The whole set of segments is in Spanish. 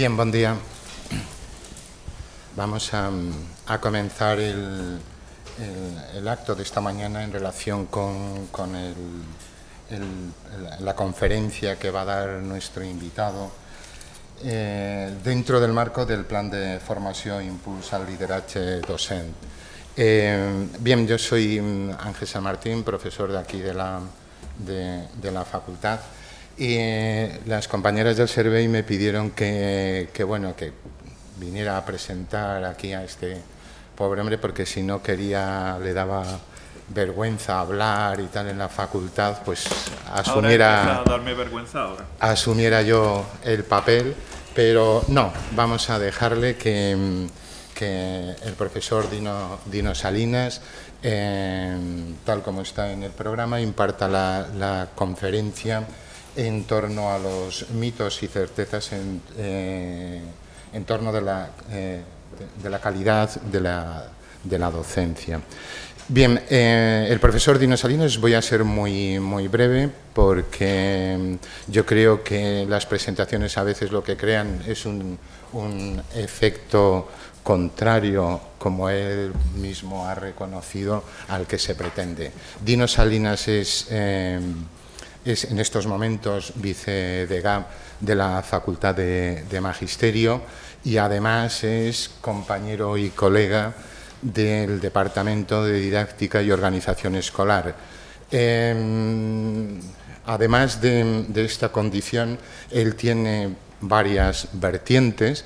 Bien, buen día. Vamos a, comenzar el, acto de esta mañana en relación con, la conferencia que va a dar nuestro invitado eh, dentro del marco del plan de formación Impulsa al liderazgo Docente. Eh, bien, yo soy mm, Ángel San Martín, profesor de aquí de la facultad. Y eh, las compañeras del survey me pidieron que, bueno, que viniera a presentar aquí a este pobre hombre, porque si no quería, le daba vergüenza hablar y tal en la facultad, pues asumiera... Asumiera yo el papel, pero no, vamos a dejarle que, el profesor Dino, Dino Salinas, eh, tal como está en el programa, imparta la conferencia en torno a los mitos y certezas en, eh, torno eh, de la, calidad de la, docencia. Bien, eh, el profesor Dino Salinas voy a ser muy, muy breve porque mm, yo creo que las presentaciones a veces lo que crean es un, efecto contrario, como él mismo ha reconocido, al que se pretende. Dino Salinas es es en estos momentos vicedegán de la Facultad de, Magisterio y además es compañero y colega del Departamento de Didáctica y Organización Escolar. Em, además de, esta condición, él tiene varias vertientes,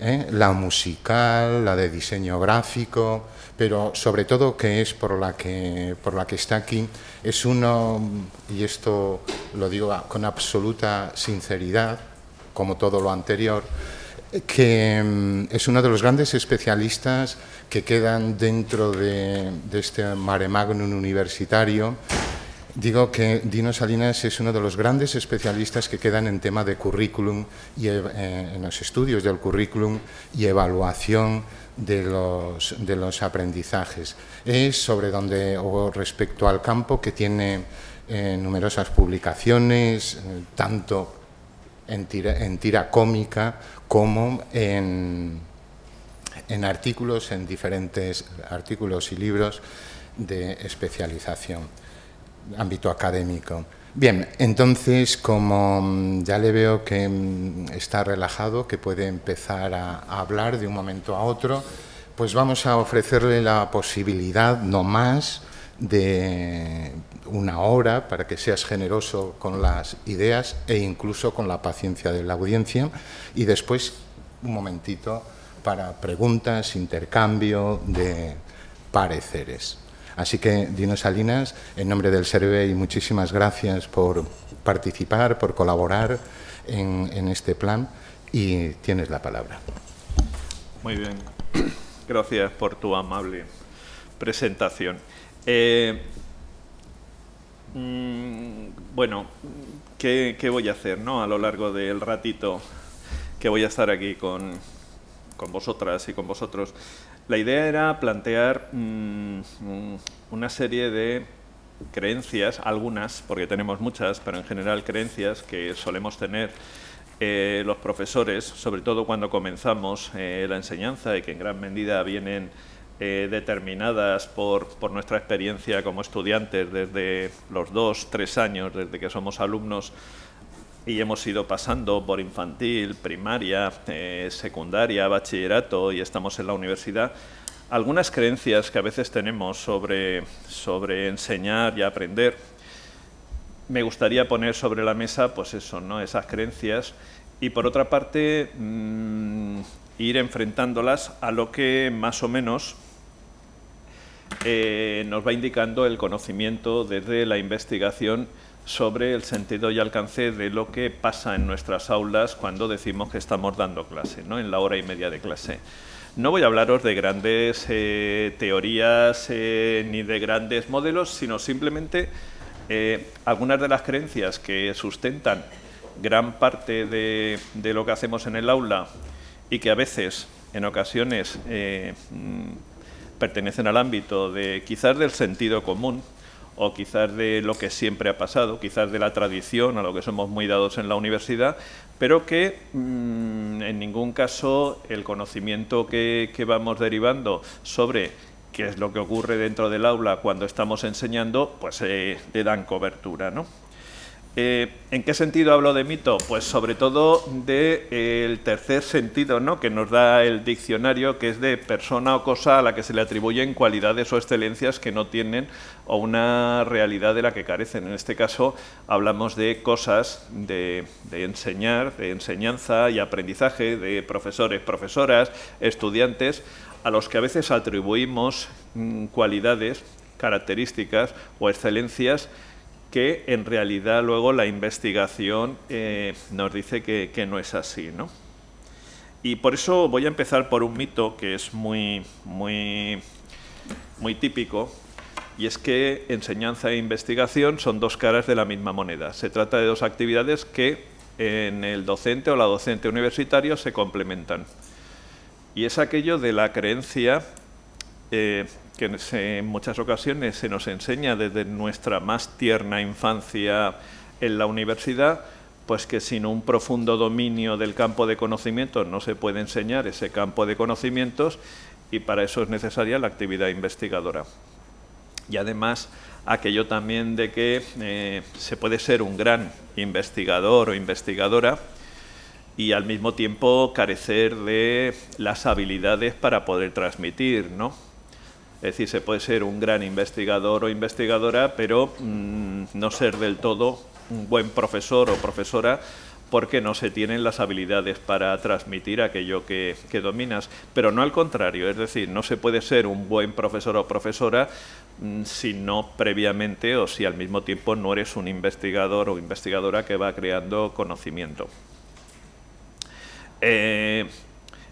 ¿eh? la musical, la de diseño gráfico, pero sobre todo que es por la que, por la que está aquí, es uno, y esto lo digo con absoluta sinceridad, como todo lo anterior, que mm, es uno de los grandes especialistas que quedan dentro de, de este mare magnum universitario Digo que Dino Salinas es uno de los grandes especialistas que quedan en tema de currículum y e, eh, en los estudios del currículum y evaluación de los, aprendizajes. Es sobre donde, o respecto al campo, que tiene eh, numerosas publicaciones, eh, tanto en tira, cómica como en artículos, en diferentes artículos y libros de especialización ámbito académico. Bien, entonces como mm, ya le veo que mm, está relajado, que puede empezar a, a hablar de un momento a otro, pues vamos a ofrecerle la posibilidad, no más, de una hora para que seas generoso con las ideas e incluso con la paciencia de la audiencia y después un momentito para preguntas, intercambio de pareceres. Así que, Dino Salinas, en nombre del y muchísimas gracias por participar, por colaborar en, este plan y tienes la palabra. Muy bien. Gracias por tu amable presentación. Eh, mm, bueno, ¿qué, voy a hacer a lo largo del ratito que voy a estar aquí con, con vosotras y con vosotros? La idea era plantear mm, una serie de creencias, algunas, porque tenemos muchas, pero en general creencias que solemos tener eh, los profesores, sobre todo cuando comenzamos eh, la enseñanza y que en gran medida vienen eh, determinadas por, nuestra experiencia como estudiantes desde los dos, tres años, desde que somos alumnos y hemos ido pasando por infantil, primaria, eh, secundaria, bachillerato y estamos en la universidad, algunas creencias que a veces tenemos sobre, sobre enseñar y aprender, me gustaría poner sobre la mesa pues eso, ¿no? esas creencias y por otra parte mm, ir enfrentándolas a lo que más o menos eh, nos va indicando el conocimiento desde la investigación sobre el sentido y alcance de lo que pasa en nuestras aulas cuando decimos que estamos dando clase, ¿no? en la hora y media de clase. No voy a hablaros de grandes eh, teorías eh, ni de grandes modelos, sino simplemente eh, algunas de las creencias que sustentan gran parte de, de, lo que hacemos en el aula y que a veces, en ocasiones, mm, pertenecen al ámbito de quizás del sentido común, o quizás de lo que siempre ha pasado, quizás de la tradición, a lo que somos muy dados en la universidad, pero que mm, en ningún caso el conocimiento que, vamos derivando sobre qué es lo que ocurre dentro del aula cuando estamos enseñando, pues le eh, dan cobertura, ¿no? Eh, ¿En qué sentido hablo de mito? Pues sobre todo del de, eh, el tercer sentido ¿no? que nos da el diccionario, que es de persona o cosa a la que se le atribuyen cualidades o excelencias que no tienen o una realidad de la que carecen. En este caso hablamos de cosas de, enseñar, de enseñanza y aprendizaje, de profesores, profesoras, estudiantes, a los que a veces atribuimos mm, cualidades, características o excelencias que en realidad luego la investigación eh, nos dice que, no es así. Y por eso voy a empezar por un mito que es muy, muy, muy típico, y es que enseñanza e investigación son dos caras de la misma moneda. Se trata de dos actividades que en el docente o la docente universitario se complementan. Y es aquello de la creencia eh, que en muchas ocasiones se nos enseña desde nuestra más tierna infancia en la universidad, pues que sin un profundo dominio del campo de conocimientos no se puede enseñar ese campo de conocimientos y para eso es necesaria la actividad investigadora. Y además aquello también de que eh, se puede ser un gran investigador o investigadora y al mismo tiempo carecer de las habilidades para poder transmitir, ¿no? Es decir, se puede ser un gran investigador o investigadora, pero mm, no ser del todo un buen profesor o profesora porque no se tienen las habilidades para transmitir aquello que, dominas, pero no al contrario, es decir, no se puede ser un buen profesor o profesora mm, si no previamente o si al mismo tiempo no eres un investigador o investigadora que va creando conocimiento. Eh,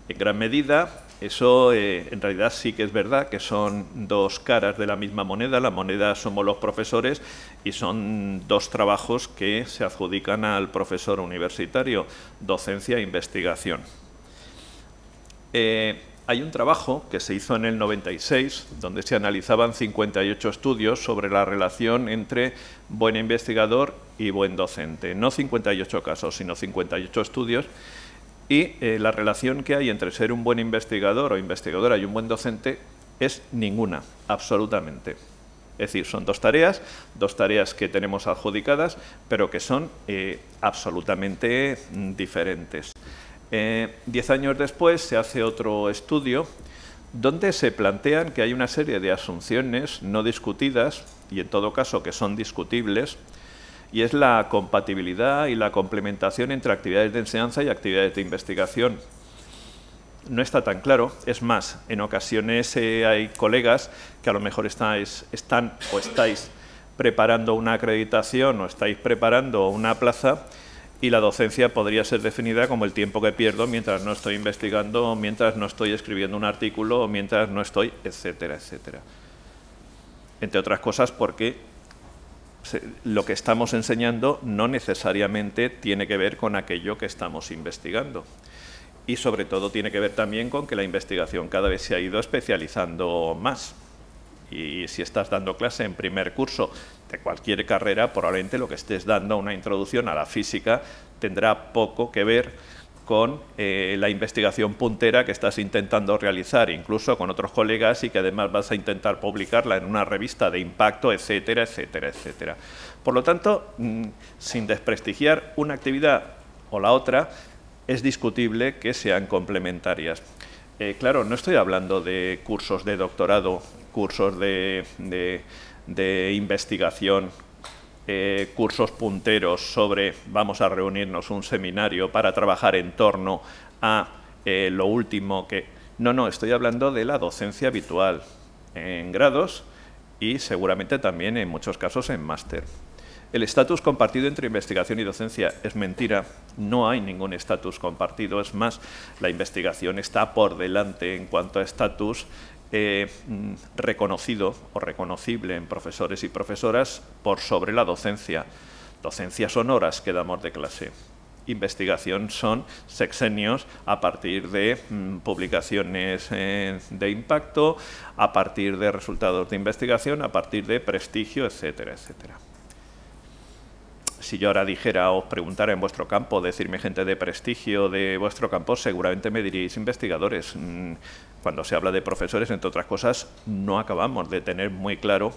en gran medida, eso eh, en realidad sí que es verdad, que son dos caras de la misma moneda. La moneda somos los profesores y son dos trabajos que se adjudican al profesor universitario, docencia e investigación. Eh, hay un trabajo que se hizo en el 96, donde se analizaban 58 estudios sobre la relación entre buen investigador y buen docente. No 58 casos, sino 58 estudios y eh, la relación que hay entre ser un buen investigador o investigadora y un buen docente es ninguna, absolutamente. Es decir, son dos tareas, dos tareas que tenemos adjudicadas, pero que son eh, absolutamente diferentes. Eh, diez años después se hace otro estudio donde se plantean que hay una serie de asunciones no discutidas y en todo caso que son discutibles y es la compatibilidad y la complementación entre actividades de enseñanza y actividades de investigación. No está tan claro, es más, en ocasiones eh, hay colegas que a lo mejor están o estáis preparando una acreditación o estáis preparando una plaza y la docencia podría ser definida como el tiempo que pierdo mientras no estoy investigando, mientras no estoy escribiendo un artículo, o mientras no estoy, etcétera, etcétera. Entre otras cosas porque lo que estamos enseñando no necesariamente tiene que ver con aquello que estamos investigando. Y sobre todo tiene que ver también con que la investigación cada vez se ha ido especializando más. Y si estás dando clase en primer curso de cualquier carrera, probablemente lo que estés dando una introducción a la física tendrá poco que ver con eh, la investigación puntera que estás intentando realizar, incluso con otros colegas y que además vas a intentar publicarla en una revista de impacto, etcétera, etcétera, etcétera. Por lo tanto, mm, sin desprestigiar una actividad o la otra, es discutible que sean complementarias. Eh, claro, no estoy hablando de cursos de doctorado, cursos de, de, de investigación, eh, cursos punteros sobre vamos a reunirnos un seminario para trabajar en torno a eh, lo último que... No, no, estoy hablando de la docencia habitual en grados y seguramente también en muchos casos en máster. El estatus compartido entre investigación y docencia es mentira. No hay ningún estatus compartido. Es más, la investigación está por delante en cuanto a estatus eh, mm, reconocido o reconocible en profesores y profesoras por sobre la docencia. docencias son que damos de clase. Investigación son sexenios a partir de mm, publicaciones eh, de impacto, a partir de resultados de investigación, a partir de prestigio, etcétera, etcétera si yo ahora dijera, os preguntara en vuestro campo, decirme gente de prestigio de vuestro campo, seguramente me diréis investigadores. Mm, cuando se habla de profesores, entre otras cosas, no acabamos de tener muy claro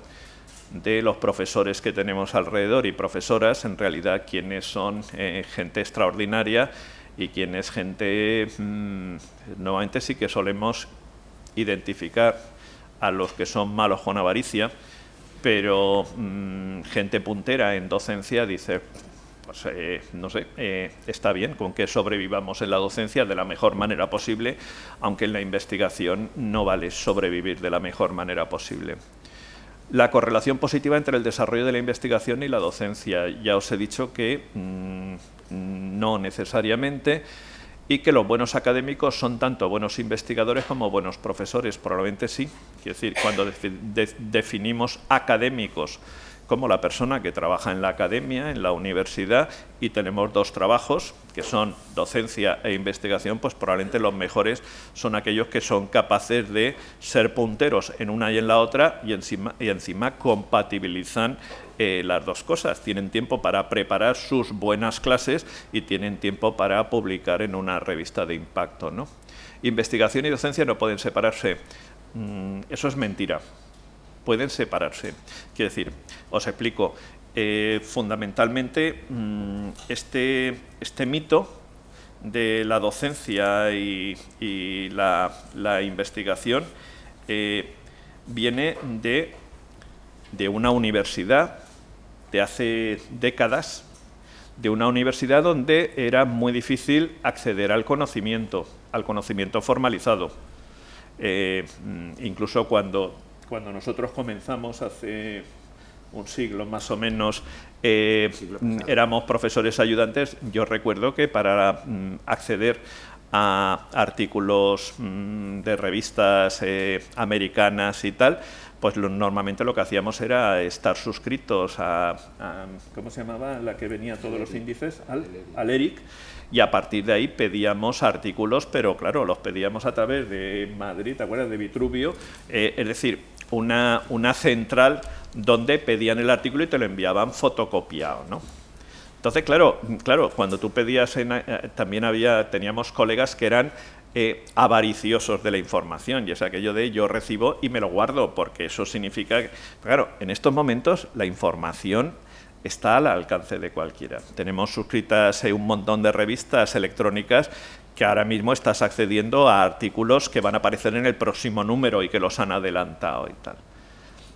de los profesores que tenemos alrededor y profesoras, en realidad, quienes son eh, gente extraordinaria y quienes gente, mm, nuevamente sí que solemos identificar a los que son malos con avaricia, pero mm, gente puntera en docencia dice, pues, eh, no sé, eh, está bien con que sobrevivamos en la docencia de la mejor manera posible, aunque en la investigación no vale sobrevivir de la mejor manera posible. La correlación positiva entre el desarrollo de la investigación y la docencia. Ya os he dicho que mm, no necesariamente y que los buenos académicos son tanto buenos investigadores como buenos profesores, probablemente sí. Es decir, cuando definimos académicos como la persona que trabaja en la academia, en la universidad, y tenemos dos trabajos, que son docencia e investigación, pues probablemente los mejores son aquellos que son capaces de ser punteros en una y en la otra, y encima, y encima compatibilizan eh, las dos cosas. Tienen tiempo para preparar sus buenas clases y tienen tiempo para publicar en una revista de impacto. ¿no? Investigación y docencia no pueden separarse. Mm, eso es mentira. Pueden separarse. Quiero decir, os explico. Eh, fundamentalmente, mm, este, este, mito de la docencia y, la, investigación eh, viene de, una universidad de hace décadas de una universidad donde era muy difícil acceder al conocimiento, al conocimiento formalizado. Eh, mm, incluso cuando, nosotros comenzamos hace un siglo más o menos, eh, mm, éramos profesores ayudantes, yo recuerdo que para mm, acceder a artículos de revistas eh, americanas y tal, pues normalmente lo que hacíamos era estar suscritos a, ¿cómo se llamaba? La que venía todos los índices, al, ERIC, y a partir de ahí pedíamos artículos, pero claro, los pedíamos a través de Madrid, ¿te acuerdas? De Vitruvio, eh, es decir, una, una central donde pedían el artículo y te lo enviaban fotocopiado, ¿no? Entonces, claro, claro, cuando tú pedías, eh, también había, teníamos colegas que eran eh, avariciosos de la información, y es aquello de yo recibo y me lo guardo, porque eso significa, que, claro, en estos momentos la información está al alcance de cualquiera. Tenemos suscritas eh, un montón de revistas electrónicas que ahora mismo estás accediendo a artículos que van a aparecer en el próximo número y que los han adelantado y tal.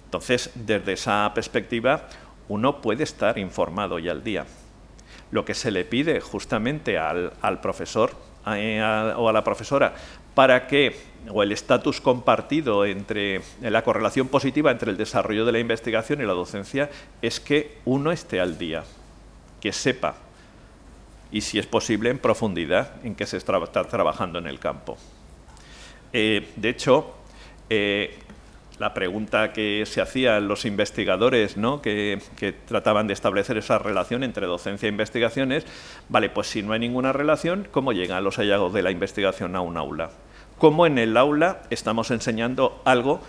Entonces, desde esa perspectiva, uno puede estar informado y al día. Lo que se le pide justamente al profesor eh, o a la profesora para que, o el estatus compartido entre la correlación positiva entre el desarrollo de la investigación y la docencia, es que uno esté al día, que sepa, y si es posible, en profundidad, en qué se está trabajando en el campo. Eh, de hecho, eh, la pregunta que se hacían los investigadores ¿no? que, trataban de establecer esa relación entre docencia e investigación es, vale, pues si no hay ninguna relación, ¿cómo llegan los hallazgos de la investigación a un aula? ¿Cómo en el aula estamos enseñando algo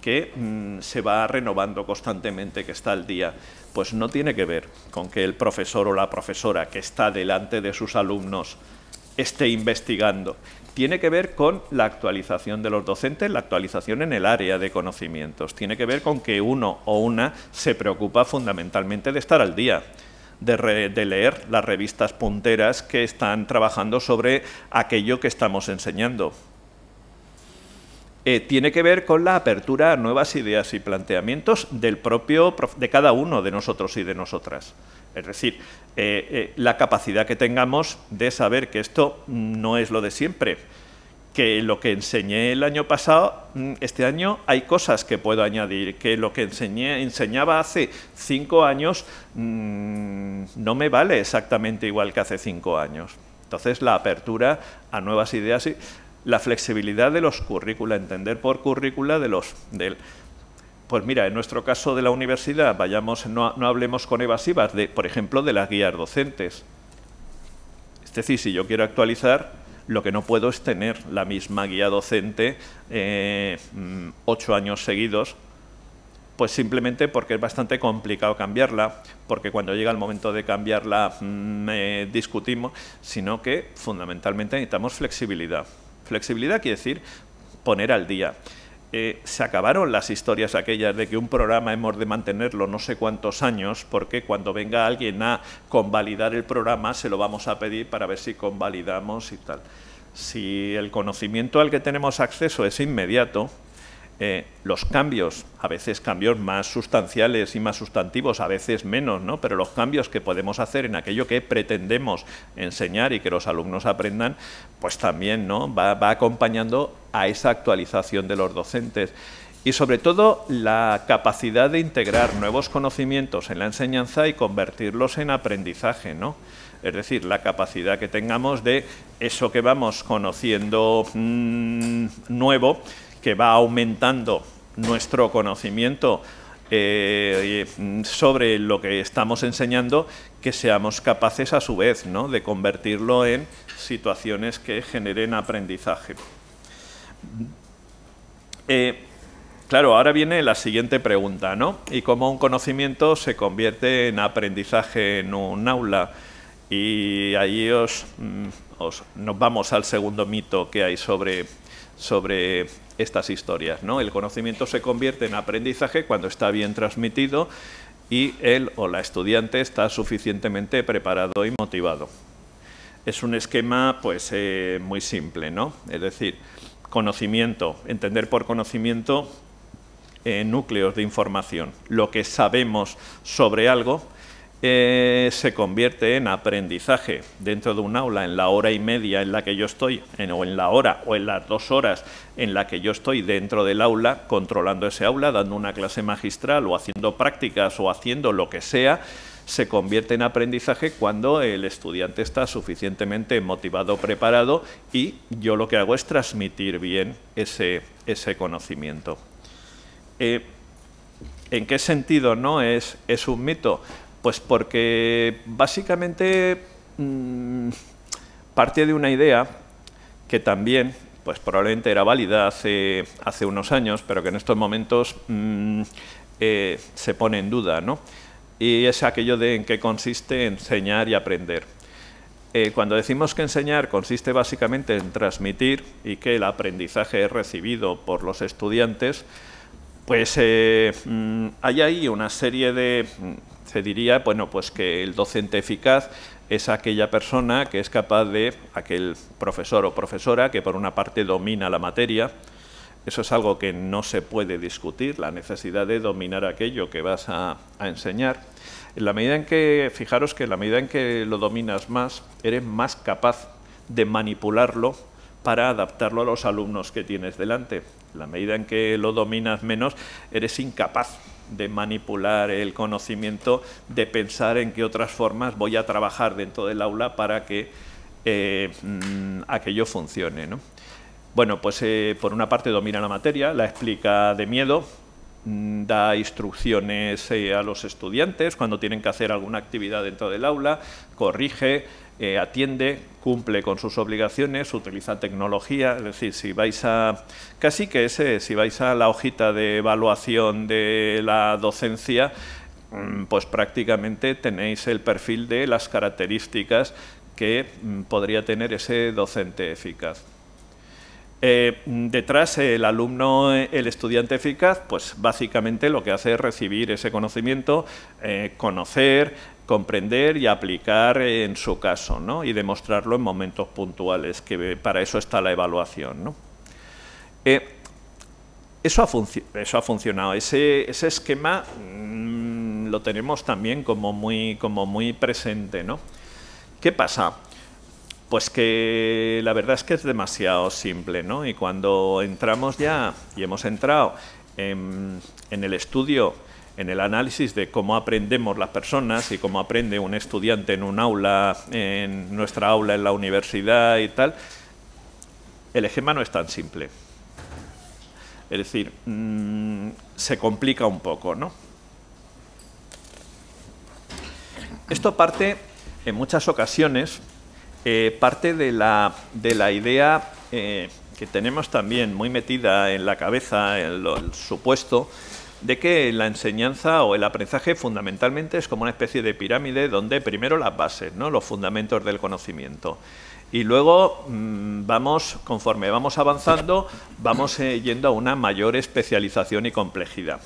que mm, se va renovando constantemente, que está al día? Pues no tiene que ver con que el profesor o la profesora que está delante de sus alumnos esté investigando, tiene que ver con la actualización de los docentes, la actualización en el área de conocimientos, tiene que ver con que uno o una se preocupa fundamentalmente de estar al día. De, de, leer las revistas punteras que están trabajando sobre aquello que estamos enseñando. Eh, tiene que ver con la apertura a nuevas ideas y planteamientos del propio, de cada uno de nosotros y de nosotras. Es decir, eh, eh, la capacidad que tengamos de saber que esto no es lo de siempre, que lo que enseñé el año pasado, mm, este año hay cosas que puedo añadir, que lo que enseñé, enseñaba hace cinco años mm, no me vale exactamente igual que hace cinco años. Entonces, la apertura a nuevas ideas y la flexibilidad de los currícula, entender por currícula de los... Del, pues mira, en nuestro caso de la universidad, vayamos, no, hablemos con evasivas, de, por ejemplo, de las guías docentes. Es decir, si yo quiero actualizar, lo que no puedo es tener la misma guía docente eh, mm, ocho años seguidos, pues simplemente porque es bastante complicado cambiarla, porque cuando llega el momento de cambiarla mm, eh, discutimos, sino que fundamentalmente necesitamos flexibilidad. Flexibilidad quiere decir poner al día. Eh, se acabaron las historias aquellas de que un programa hemos de mantenerlo no sé cuántos años, porque cuando venga alguien a convalidar el programa se lo vamos a pedir para ver si convalidamos y tal. Si el conocimiento al que tenemos acceso es inmediato, eh, los cambios, a veces cambios más sustanciales y más sustantivos, a veces menos, ¿no? pero los cambios que podemos hacer en aquello que pretendemos enseñar y que los alumnos aprendan, pues también ¿no? va, acompañando a esa actualización de los docentes. Y sobre todo la capacidad de integrar nuevos conocimientos en la enseñanza y convertirlos en aprendizaje, ¿no? Es decir, la capacidad que tengamos de eso que vamos conociendo mm, nuevo, que va aumentando nuestro conocimiento eh, sobre lo que estamos enseñando, que seamos capaces a su vez de convertirlo en situaciones que generen aprendizaje. Eh, claro, ahora viene la siguiente pregunta, ¿no? ¿Y cómo un conocimiento se convierte en aprendizaje en un aula? Y ahí os, mm, os, nos vamos al segundo mito que hay sobre, sobre estas historias. ¿no? El conocimiento se convierte en aprendizaje cuando está bien transmitido y él o la estudiante está suficientemente preparado y motivado. Es un esquema pues, eh, muy simple, ¿no? es decir, conocimiento, entender por conocimiento eh, núcleos de información, lo que sabemos sobre algo eh, se convierte en aprendizaje dentro de un aula, en la hora y media en la que yo estoy, o en la hora o en las dos horas en la que yo estoy dentro del aula, controlando ese aula, dando una clase magistral o haciendo prácticas o haciendo lo que sea, se convierte en aprendizaje cuando el estudiante está suficientemente motivado, preparado y yo lo que hago es transmitir bien ese, conocimiento. Eh, ¿En qué sentido no es un mito? Pues porque básicamente mm, parte de una idea que también pues probablemente era válida hace, unos años, pero que en estos momentos mm, eh, se pone en duda, ¿no? Y es aquello de en qué consiste enseñar y aprender. Eh, cuando decimos que enseñar consiste básicamente en transmitir y que el aprendizaje es recibido por los estudiantes, pues eh, mm, hay ahí una serie de, mm, se diría, bueno, pues que el docente eficaz es aquella persona que es capaz de, aquel profesor o profesora que por una parte domina la materia, eso es algo que no se puede discutir, la necesidad de dominar aquello que vas a, a enseñar. En la medida en que, fijaros que en la medida en que lo dominas más, eres más capaz de manipularlo para adaptarlo a los alumnos que tienes delante la medida en que lo dominas menos, eres incapaz de manipular el conocimiento, de pensar en qué otras formas voy a trabajar dentro del aula para que eh, mm, aquello funcione. Bueno, pues eh, por una parte domina la materia, la explica de miedo, mm, da instrucciones eh, a los estudiantes cuando tienen que hacer alguna actividad dentro del aula, corrige, eh, atiende, cumple con sus obligaciones, utiliza tecnología, es decir, si vais a, casi que eh, si vais a la hojita de evaluación de la docencia, mm, pues prácticamente tenéis el perfil de las características que mm, podría tener ese docente eficaz. Eh, detrás el alumno, el estudiante eficaz, pues básicamente lo que hace es recibir ese conocimiento, eh, conocer, comprender y aplicar en su caso, ¿no? Y demostrarlo en momentos puntuales, que para eso está la evaluación, ¿no? Eh, eso, ha funcionado. Ese, esquema mm, lo tenemos también como muy, como muy presente, ¿no? ¿Qué pasa? Pues que la verdad es que es demasiado simple, ¿no? Y cuando entramos ya, y hemos entrado en, el estudio, en el análisis de cómo aprendemos las personas y cómo aprende un estudiante en un aula, en nuestra aula, en la universidad y tal, el ejema no es tan simple. Es decir, mm, se complica un poco, ¿no? Esto parte en muchas ocasiones eh, parte de la, idea eh, que tenemos también muy metida en la cabeza, en el supuesto, de que la enseñanza o el aprendizaje fundamentalmente es como una especie de pirámide donde primero las bases, ¿no? los fundamentos del conocimiento. Y luego mm, vamos, conforme vamos avanzando, vamos eh, yendo a una mayor especialización y complejidad.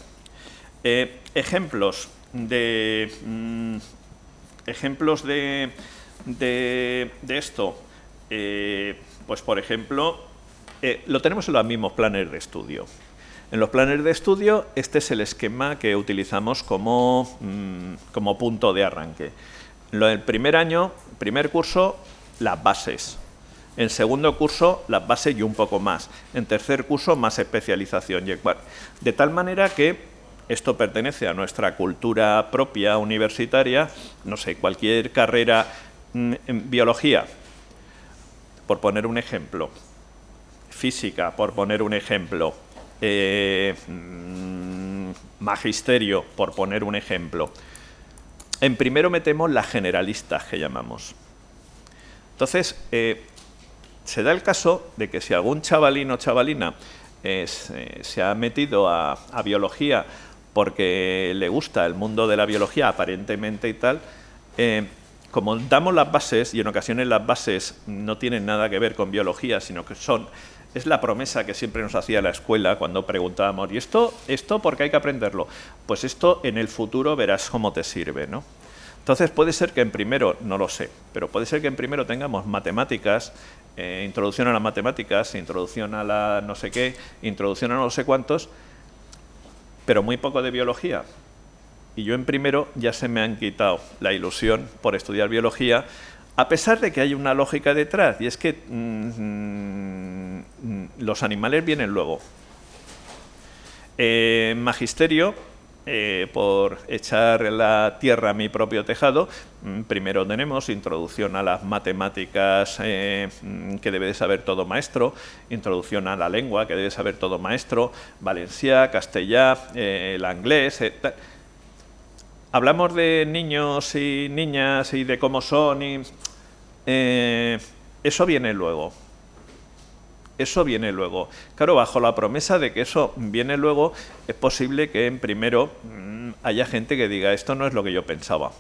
ejemplos de. Mm, ejemplos de de, esto? Eh, pues, por ejemplo, eh, lo tenemos en los mismos planes de estudio. En los planes de estudio, este es el esquema que utilizamos como, mm, punto de arranque. lo del primer año, primer curso, las bases. En segundo curso, las bases y un poco más. En tercer curso, más especialización. De tal manera que esto pertenece a nuestra cultura propia universitaria. No sé, cualquier carrera Mm, en biología, por poner un ejemplo, física, por poner un ejemplo, eh, mm, magisterio, por poner un ejemplo. En primero metemos las generalistas que llamamos. Entonces, eh, se da el caso de que si algún chavalino o chavalina eh, se, ha metido a, biología porque le gusta el mundo de la biología aparentemente y tal, como damos las bases, y en ocasiones las bases no tienen nada que ver con biología, sino que son, es la promesa que siempre nos hacía la escuela cuando preguntábamos, ¿y esto, esto por qué hay que aprenderlo? Pues esto en el futuro verás cómo te sirve, ¿no? Entonces puede ser que en primero, no lo sé, pero puede ser que en primero tengamos matemáticas, eh, introducción a las matemáticas, introducción a la no sé qué, introducción a no sé cuántos, pero muy poco de biología, y yo en primero ya se me han quitado la ilusión por estudiar biología, a pesar de que hay una lógica detrás, y es que mm, mm, los animales vienen luego. Eh, magisterio, eh, por echar la tierra a mi propio tejado, mm, primero tenemos introducción a las matemáticas eh, que debe de saber todo maestro, introducción a la lengua que debe saber todo maestro, valenciá, castellá, el inglés, etc hablamos de niños y niñas y de cómo son y... Eh, eso viene luego. Eso viene luego. Claro, bajo la promesa de que eso viene luego, es posible que en primero mm, haya gente que diga, esto no es lo que yo pensaba.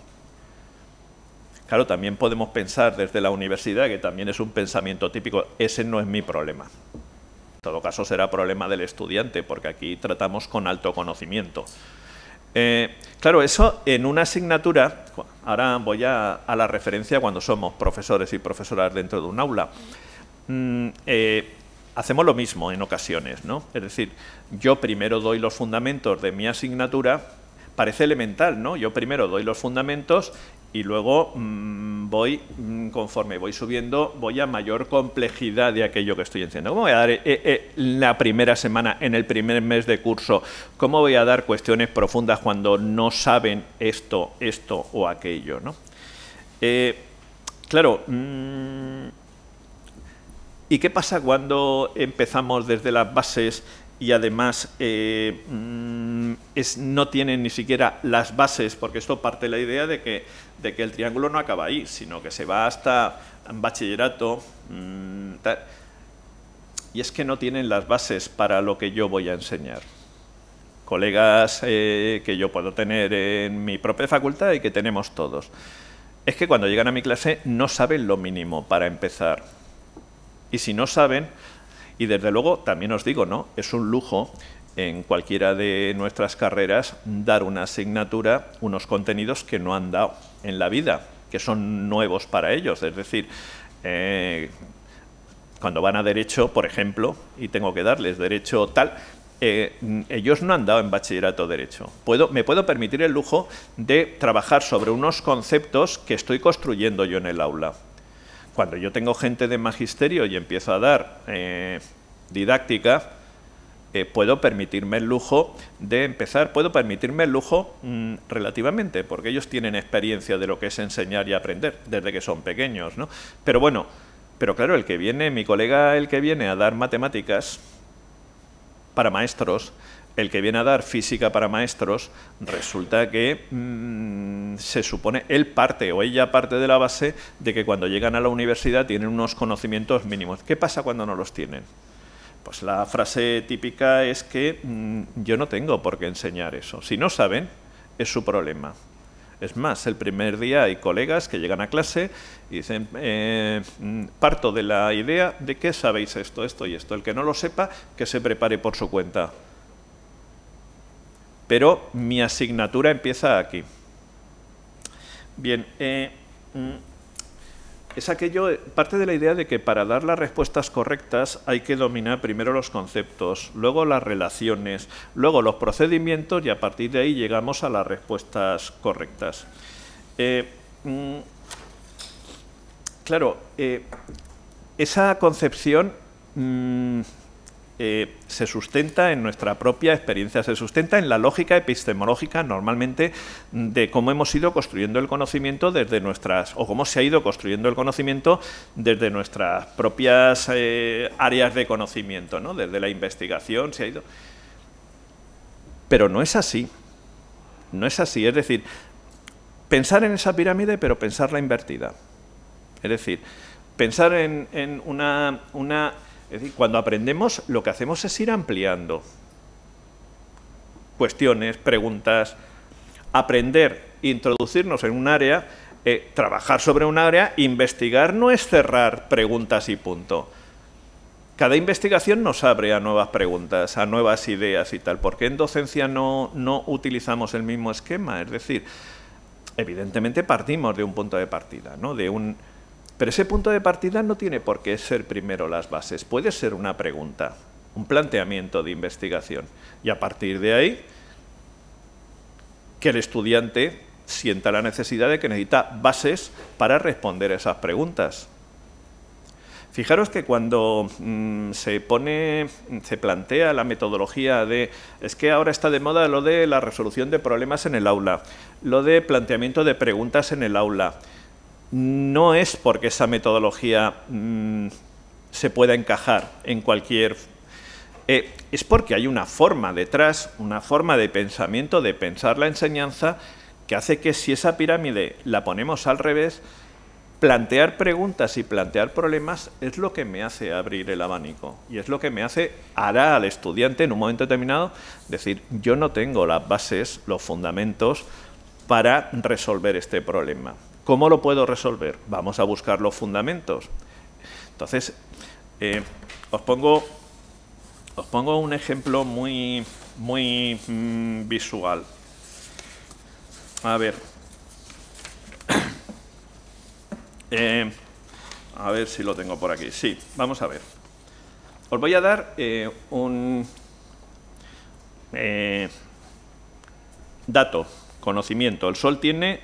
Claro, también podemos pensar desde la universidad, que también es un pensamiento típico, ese no es mi problema. En todo caso será problema del estudiante, porque aquí tratamos con alto conocimiento. Eh, claro, eso en una asignatura, ahora voy a, la referencia cuando somos profesores y profesoras dentro de un aula, mm, eh, hacemos lo mismo en ocasiones, ¿no? Es decir, yo primero doy los fundamentos de mi asignatura, parece elemental, ¿no? Yo primero doy los fundamentos y luego mm, voy, mm, conforme voy subiendo, voy a mayor complejidad de aquello que estoy enseñando. ¿Cómo voy a dar eh, eh, la primera semana, en el primer mes de curso? ¿Cómo voy a dar cuestiones profundas cuando no saben esto, esto o aquello? Eh, claro, mm, ¿y qué pasa cuando empezamos desde las bases y además eh, mm, no tienen ni siquiera las bases, porque esto parte de la idea de que, de que el triángulo no acaba ahí, sino que se va hasta bachillerato. Mm, y es que no tienen las bases para lo que yo voy a enseñar. Colegas eh, que yo puedo tener en mi propia facultad y que tenemos todos. Es que cuando llegan a mi clase no saben lo mínimo para empezar. Y si no saben, y desde luego, también os digo, ¿no? Es un lujo en cualquiera de nuestras carreras dar una asignatura, unos contenidos que no han dado en la vida, que son nuevos para ellos. Es decir, eh, cuando van a derecho, por ejemplo, y tengo que darles derecho tal, eh, ellos no han dado en bachillerato derecho. Puedo, me puedo permitir el lujo de trabajar sobre unos conceptos que estoy construyendo yo en el aula cuando yo tengo gente de magisterio y empiezo a dar eh, didáctica, eh, puedo permitirme el lujo de empezar, puedo permitirme el lujo mm, relativamente, porque ellos tienen experiencia de lo que es enseñar y aprender desde que son pequeños, ¿no? Pero bueno, pero claro, el que viene, mi colega, el que viene a dar matemáticas para maestros, el que viene a dar física para maestros, resulta que mm, se supone, él parte o ella parte de la base de que cuando llegan a la universidad tienen unos conocimientos mínimos. ¿Qué pasa cuando no los tienen? Pues la frase típica es que mm, yo no tengo por qué enseñar eso. Si no saben, es su problema. Es más, el primer día hay colegas que llegan a clase y dicen, eh, mm, parto de la idea de que sabéis esto, esto y esto. El que no lo sepa, que se prepare por su cuenta pero mi asignatura empieza aquí. Bien, eh, mm, es aquello, parte de la idea de que para dar las respuestas correctas hay que dominar primero los conceptos, luego las relaciones, luego los procedimientos y a partir de ahí llegamos a las respuestas correctas. Eh, mm, claro, eh, esa concepción mm, eh, se sustenta en nuestra propia experiencia, se sustenta en la lógica epistemológica normalmente de cómo hemos ido construyendo el conocimiento desde nuestras, o cómo se ha ido construyendo el conocimiento desde nuestras propias eh, áreas de conocimiento, ¿no? desde la investigación se ha ido. Pero no es así, no es así, es decir, pensar en esa pirámide, pero pensarla invertida. Es decir, pensar en, una, una es decir, cuando aprendemos lo que hacemos es ir ampliando cuestiones, preguntas, aprender, introducirnos en un área, eh, trabajar sobre un área, investigar no es cerrar preguntas y punto. Cada investigación nos abre a nuevas preguntas, a nuevas ideas y tal. ¿Por qué en docencia no, no utilizamos el mismo esquema? Es decir, evidentemente partimos de un punto de partida, ¿no? de un pero ese punto de partida no tiene por qué ser primero las bases, puede ser una pregunta, un planteamiento de investigación. Y a partir de ahí, que el estudiante sienta la necesidad de que necesita bases para responder esas preguntas. Fijaros que cuando mm, se pone, se plantea la metodología de, es que ahora está de moda lo de la resolución de problemas en el aula, lo de planteamiento de preguntas en el aula, no es porque esa metodología mm, se pueda encajar en cualquier... Eh, es porque hay una forma detrás, una forma de pensamiento, de pensar la enseñanza, que hace que si esa pirámide la ponemos al revés, plantear preguntas y plantear problemas es lo que me hace abrir el abanico y es lo que me hace, hará al estudiante en un momento determinado decir, yo no tengo las bases, los fundamentos para resolver este problema. ¿Cómo lo puedo resolver? Vamos a buscar los fundamentos. Entonces, eh, os, pongo, os pongo un ejemplo muy, muy mm, visual. A ver. Eh, a ver si lo tengo por aquí. Sí, vamos a ver. Os voy a dar eh, un dato, conocimiento. El Sol tiene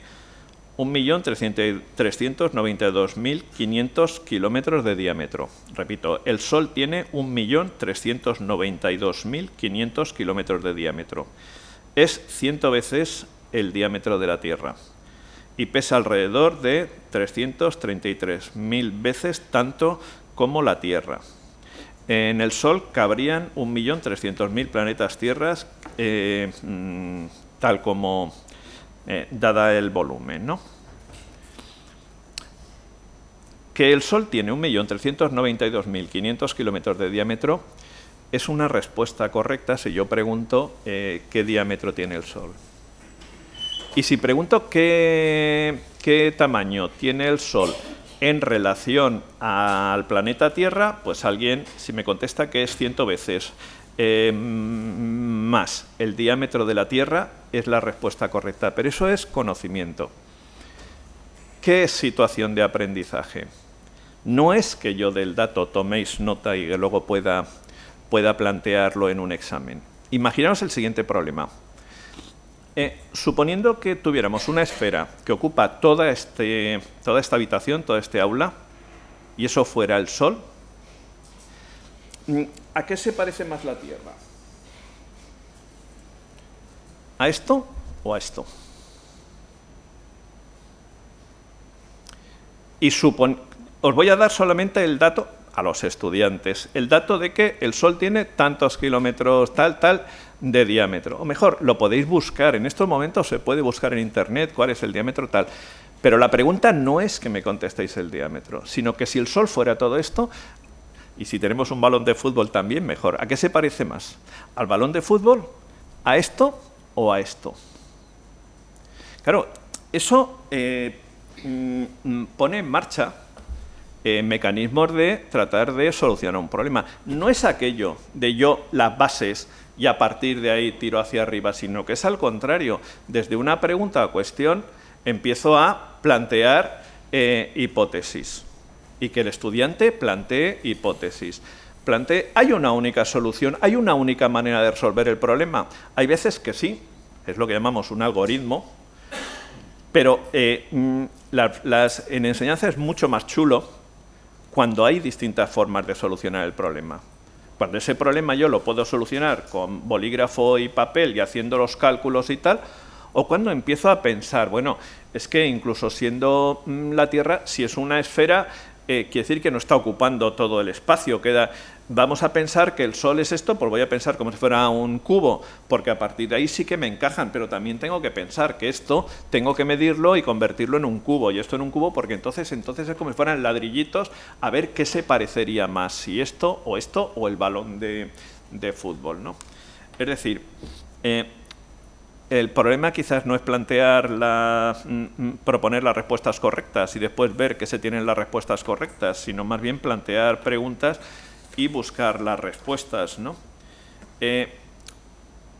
1.392.500 kilómetros de diámetro. Repito, el Sol tiene 1.392.500 kilómetros de diámetro. Es 100 veces el diámetro de la Tierra y pesa alrededor de 333.000 veces tanto como la Tierra. En el Sol cabrían 1.300.000 planetas tierras, eh, mm, tal como eh, dada el volumen. ¿no? Que el Sol tiene 1.392.500 kilómetros de diámetro es una respuesta correcta si yo pregunto eh, qué diámetro tiene el Sol. Y si pregunto qué, tamaño tiene el Sol en relación al planeta Tierra, pues alguien, si me contesta que es 100 veces eh, más el diámetro de la Tierra, es la respuesta correcta, pero eso es conocimiento. ¿Qué es situación de aprendizaje? No es que yo del dato toméis nota y que luego pueda, pueda plantearlo en un examen. Imaginaos el siguiente problema. Eh, suponiendo que tuviéramos una esfera que ocupa toda, este, toda esta habitación, toda este aula, y eso fuera el Sol, mm, ¿a qué se parece más la Tierra? ¿A esto o a esto? Y supon os voy a dar solamente el dato a los estudiantes, el dato de que el Sol tiene tantos kilómetros, tal, tal, de diámetro. O mejor, lo podéis buscar, en estos momentos se puede buscar en Internet cuál es el diámetro, tal. Pero la pregunta no es que me contestéis el diámetro, sino que si el Sol fuera todo esto, y si tenemos un balón de fútbol también, mejor. ¿A qué se parece más? ¿Al balón de fútbol? ¿A esto o a esto. Claro, eso eh, mm, mm, pone en marcha eh, mecanismos de tratar de solucionar un problema. No es aquello de yo las bases y a partir de ahí tiro hacia arriba, sino que es al contrario. Desde una pregunta o cuestión empiezo a plantear eh, hipótesis y que el estudiante plantee hipótesis plantea ¿hay una única solución? ¿Hay una única manera de resolver el problema? Hay veces que sí, es lo que llamamos un algoritmo, pero eh, mm, en enseñanza es mucho más chulo cuando hay distintas formas de solucionar el problema. Cuando ese problema yo lo puedo solucionar con bolígrafo y papel y haciendo los cálculos y tal, o cuando empiezo a pensar, bueno, es que incluso siendo mm, la Tierra, si es una esfera, eh, quiere decir que no está ocupando todo el espacio, queda, vamos a pensar que el Sol es esto, pues voy a pensar como si fuera un cubo, porque a partir de ahí sí que me encajan, pero también tengo que pensar que esto tengo que medirlo y convertirlo en un cubo, y esto en un cubo, porque entonces, entonces es como si fueran ladrillitos, a ver qué se parecería más, si esto o esto o el balón de, fútbol, ¿no? Es decir, eh, el problema quizás no es plantear mm, mm, proponer las respuestas correctas y después ver que se tienen las respuestas correctas, sino más bien plantear preguntas y buscar las respuestas, ¿no? Eh,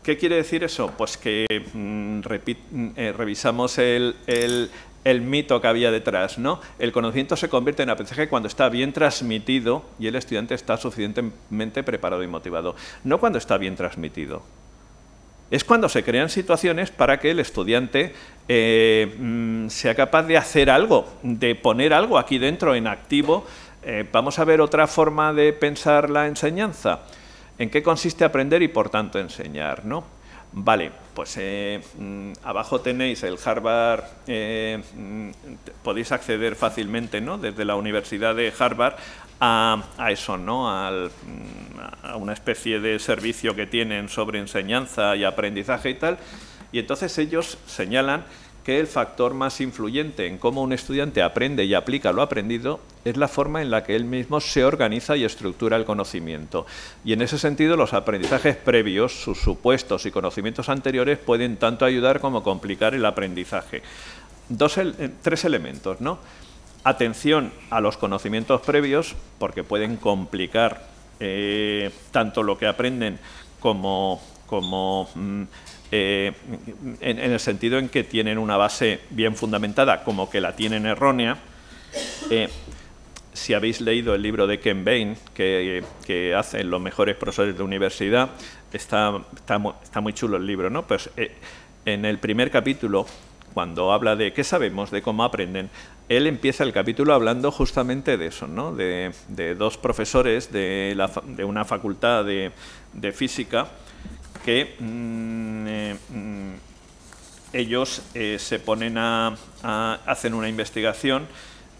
¿Qué quiere decir eso? Pues que mm, eh, revisamos el, mito que había detrás, ¿no? El conocimiento se convierte en aprendizaje cuando está bien transmitido y el estudiante está suficientemente preparado y motivado, no cuando está bien transmitido. Es cuando se crean situaciones para que el estudiante eh, mm, sea capaz de hacer algo, de poner algo aquí dentro en activo. Eh, vamos a ver otra forma de pensar la enseñanza. ¿En qué consiste aprender y por tanto enseñar? ¿no? Vale, pues eh, mm, abajo tenéis el Harvard, mm, podéis acceder fácilmente ¿no? desde la Universidad de Harvard a, eso, ¿no? a una especie de servicio que tienen sobre enseñanza y aprendizaje y tal. Y entonces ellos señalan que el factor más influyente en cómo un estudiante aprende y aplica lo aprendido es la forma en la que él mismo se organiza y estructura el conocimiento. Y en ese sentido, los aprendizajes previos, sus supuestos y conocimientos anteriores pueden tanto ayudar como complicar el aprendizaje. Dos, eh, tres elementos, ¿no? atención a los conocimientos previos, porque pueden complicar eh, tanto lo que aprenden como, como mm, eh, en, el sentido en que tienen una base bien fundamentada, como que la tienen errónea. Eh, si habéis leído el libro de Ken Bain, que, hacen los mejores profesores de universidad, está, está, muy chulo el libro, ¿no? Pues en el primer capítulo cuando habla de qué sabemos, de cómo aprenden, él empieza el capítulo hablando justamente de eso, ¿no? de, dos profesores de, una facultad de, física que mm, eh, mm, ellos eh, se ponen a, hacen una investigación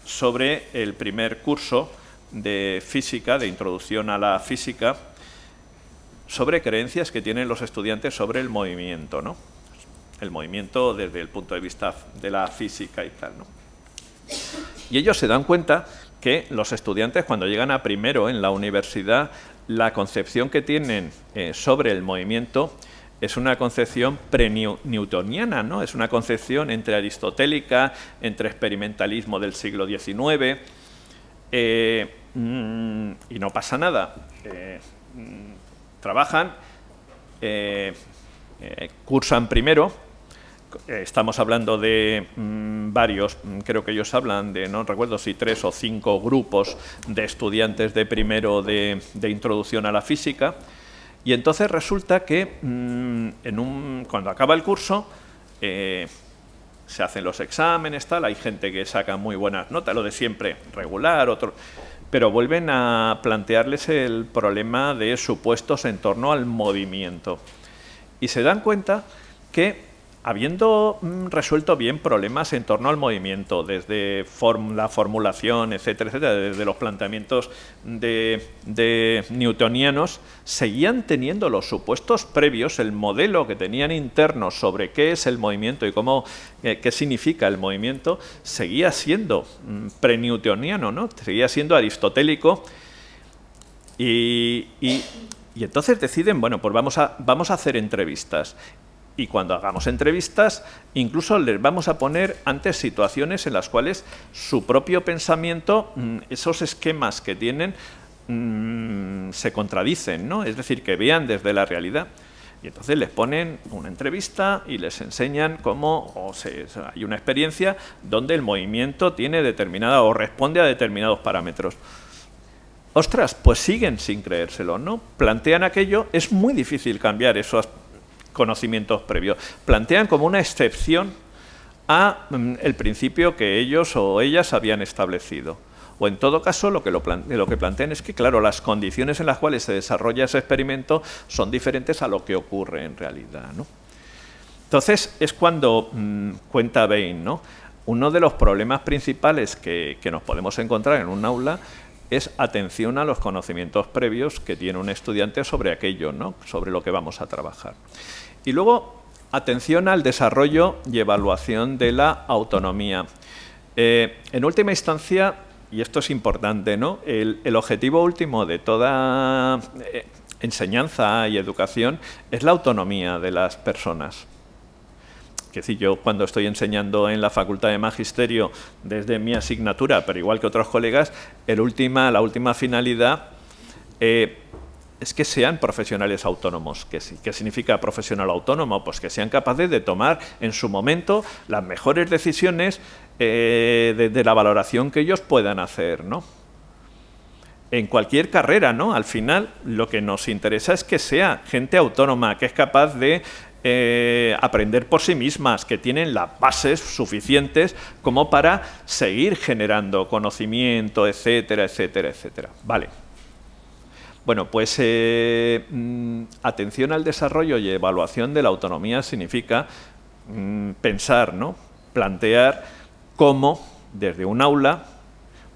sobre el primer curso de física, de introducción a la física, sobre creencias que tienen los estudiantes sobre el movimiento, el movimiento desde el punto de vista de la física y tal. ¿no? Y ellos se dan cuenta que los estudiantes cuando llegan a primero en la universidad, la concepción que tienen eh, sobre el movimiento es una concepción pre-newtoniana, ¿no? es una concepción entre aristotélica, entre experimentalismo del siglo XIX, eh, mm, y no pasa nada. Eh, mm, trabajan, cursan primero, eh, estamos hablando de mm, varios, mm, creo que ellos hablan de, no recuerdo si tres o cinco grupos de estudiantes de primero de, introducción a la física, y entonces resulta que mm, en un, cuando acaba el curso eh, se hacen los exámenes, tal, hay gente que saca muy buenas notas, lo de siempre regular, otro, pero vuelven a plantearles el problema de supuestos en torno al movimiento. Y se dan cuenta que habiendo mm, resuelto bien problemas en torno al movimiento, desde la formulación, etcétera, etcétera, desde los planteamientos de, newtonianos, seguían teniendo los supuestos previos, el modelo que tenían interno sobre qué es el movimiento y cómo, eh, qué significa el movimiento, seguía siendo mm, pre-newtoniano, ¿no? seguía siendo aristotélico. y, entonces deciden, bueno, pues vamos a, vamos a hacer entrevistas y cuando hagamos entrevistas, incluso les vamos a poner antes situaciones en las cuales su propio pensamiento, mm, esos esquemas que tienen, mm, se contradicen, ¿no? Es decir, que vean desde la realidad. Y entonces les ponen una entrevista y les enseñan cómo o hay una experiencia donde el movimiento tiene determinada o responde a determinados parámetros. Ostras, pues siguen sin creérselo, ¿no? Plantean aquello, es muy difícil cambiar esos conocimientos previos. Plantean como una excepción a mm, el principio que ellos o ellas habían establecido. O en todo caso, lo que, lo, lo que plantean es que, claro, las condiciones en las cuales se desarrolla ese experimento son diferentes a lo que ocurre en realidad. Entonces, es cuando mm, cuenta Bain, ¿no? uno de los problemas principales que, que, nos podemos encontrar en un aula es atención a los conocimientos previos que tiene un estudiante sobre aquello, ¿no? sobre lo que vamos a trabajar. Y luego, atención al desarrollo y evaluación de la autonomía. Eh, en última instancia, y esto es importante, ¿no? el, objetivo último de toda eh, enseñanza y educación es la autonomía de las personas. Que si yo cuando estoy enseñando en la Facultad de Magisterio desde mi asignatura, pero igual que otros colegas, el última, la última finalidad eh, es que sean profesionales autónomos. ¿Qué, significa profesional autónomo? Pues que sean capaces de tomar en su momento las mejores decisiones eh, de, la valoración que ellos puedan hacer, En cualquier carrera, ¿no? Al final, lo que nos interesa es que sea gente autónoma, que es capaz de eh, aprender por sí mismas, que tienen las bases suficientes como para seguir generando conocimiento, etcétera, etcétera, etcétera. Vale. Bueno, pues eh, mm, atención al desarrollo y evaluación de la autonomía significa mm, pensar, ¿no? plantear cómo desde un aula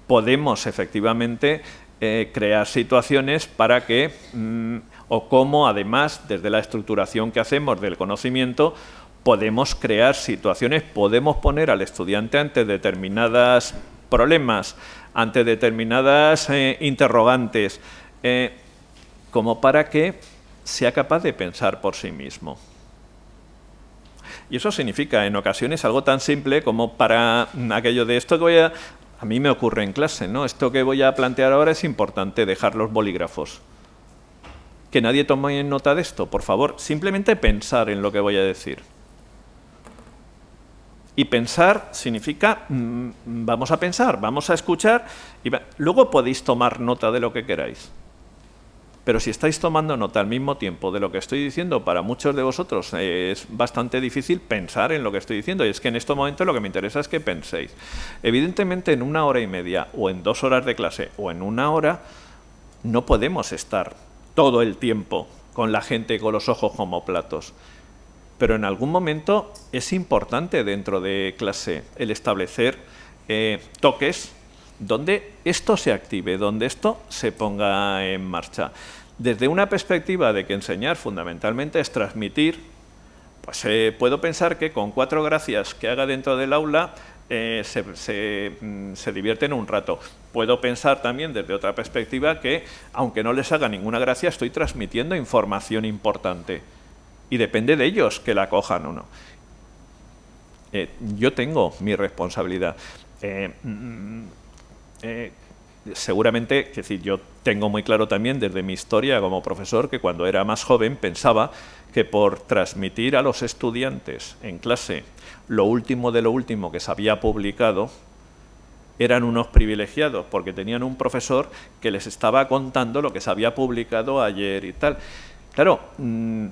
podemos efectivamente eh, crear situaciones para que, mm, o cómo además desde la estructuración que hacemos del conocimiento, podemos crear situaciones, podemos poner al estudiante ante determinados problemas, ante determinadas eh, interrogantes como para que sea capaz de pensar por sí mismo. Y eso significa en ocasiones algo tan simple como para aquello de esto que voy a... A mí me ocurre en clase, ¿no? Esto que voy a plantear ahora es importante, dejar los bolígrafos. Que nadie tome nota de esto, por favor. Simplemente pensar en lo que voy a decir. Y pensar significa, mm, vamos a pensar, vamos a escuchar, y luego podéis tomar nota de lo que queráis. Pero si estáis tomando nota al mismo tiempo de lo que estoy diciendo, para muchos de vosotros eh, es bastante difícil pensar en lo que estoy diciendo. Y es que en este momento lo que me interesa es que penséis. Evidentemente en una hora y media o en dos horas de clase o en una hora no podemos estar todo el tiempo con la gente con los ojos como platos. Pero en algún momento es importante dentro de clase el establecer eh, toques donde esto se active, donde esto se ponga en marcha. Desde una perspectiva de que enseñar fundamentalmente es transmitir, pues eh, puedo pensar que con cuatro gracias que haga dentro del aula eh, se, se, mm, se, divierten un rato. Puedo pensar también desde otra perspectiva que, aunque no les haga ninguna gracia, estoy transmitiendo información importante. Y depende de ellos que la cojan o no. Eh, yo tengo mi responsabilidad. Mm, eh, seguramente, es decir, yo tengo muy claro también desde mi historia como profesor que cuando era más joven pensaba que por transmitir a los estudiantes en clase lo último de lo último que se había publicado, eran unos privilegiados porque tenían un profesor que les estaba contando lo que se había publicado ayer y tal. Claro, mm,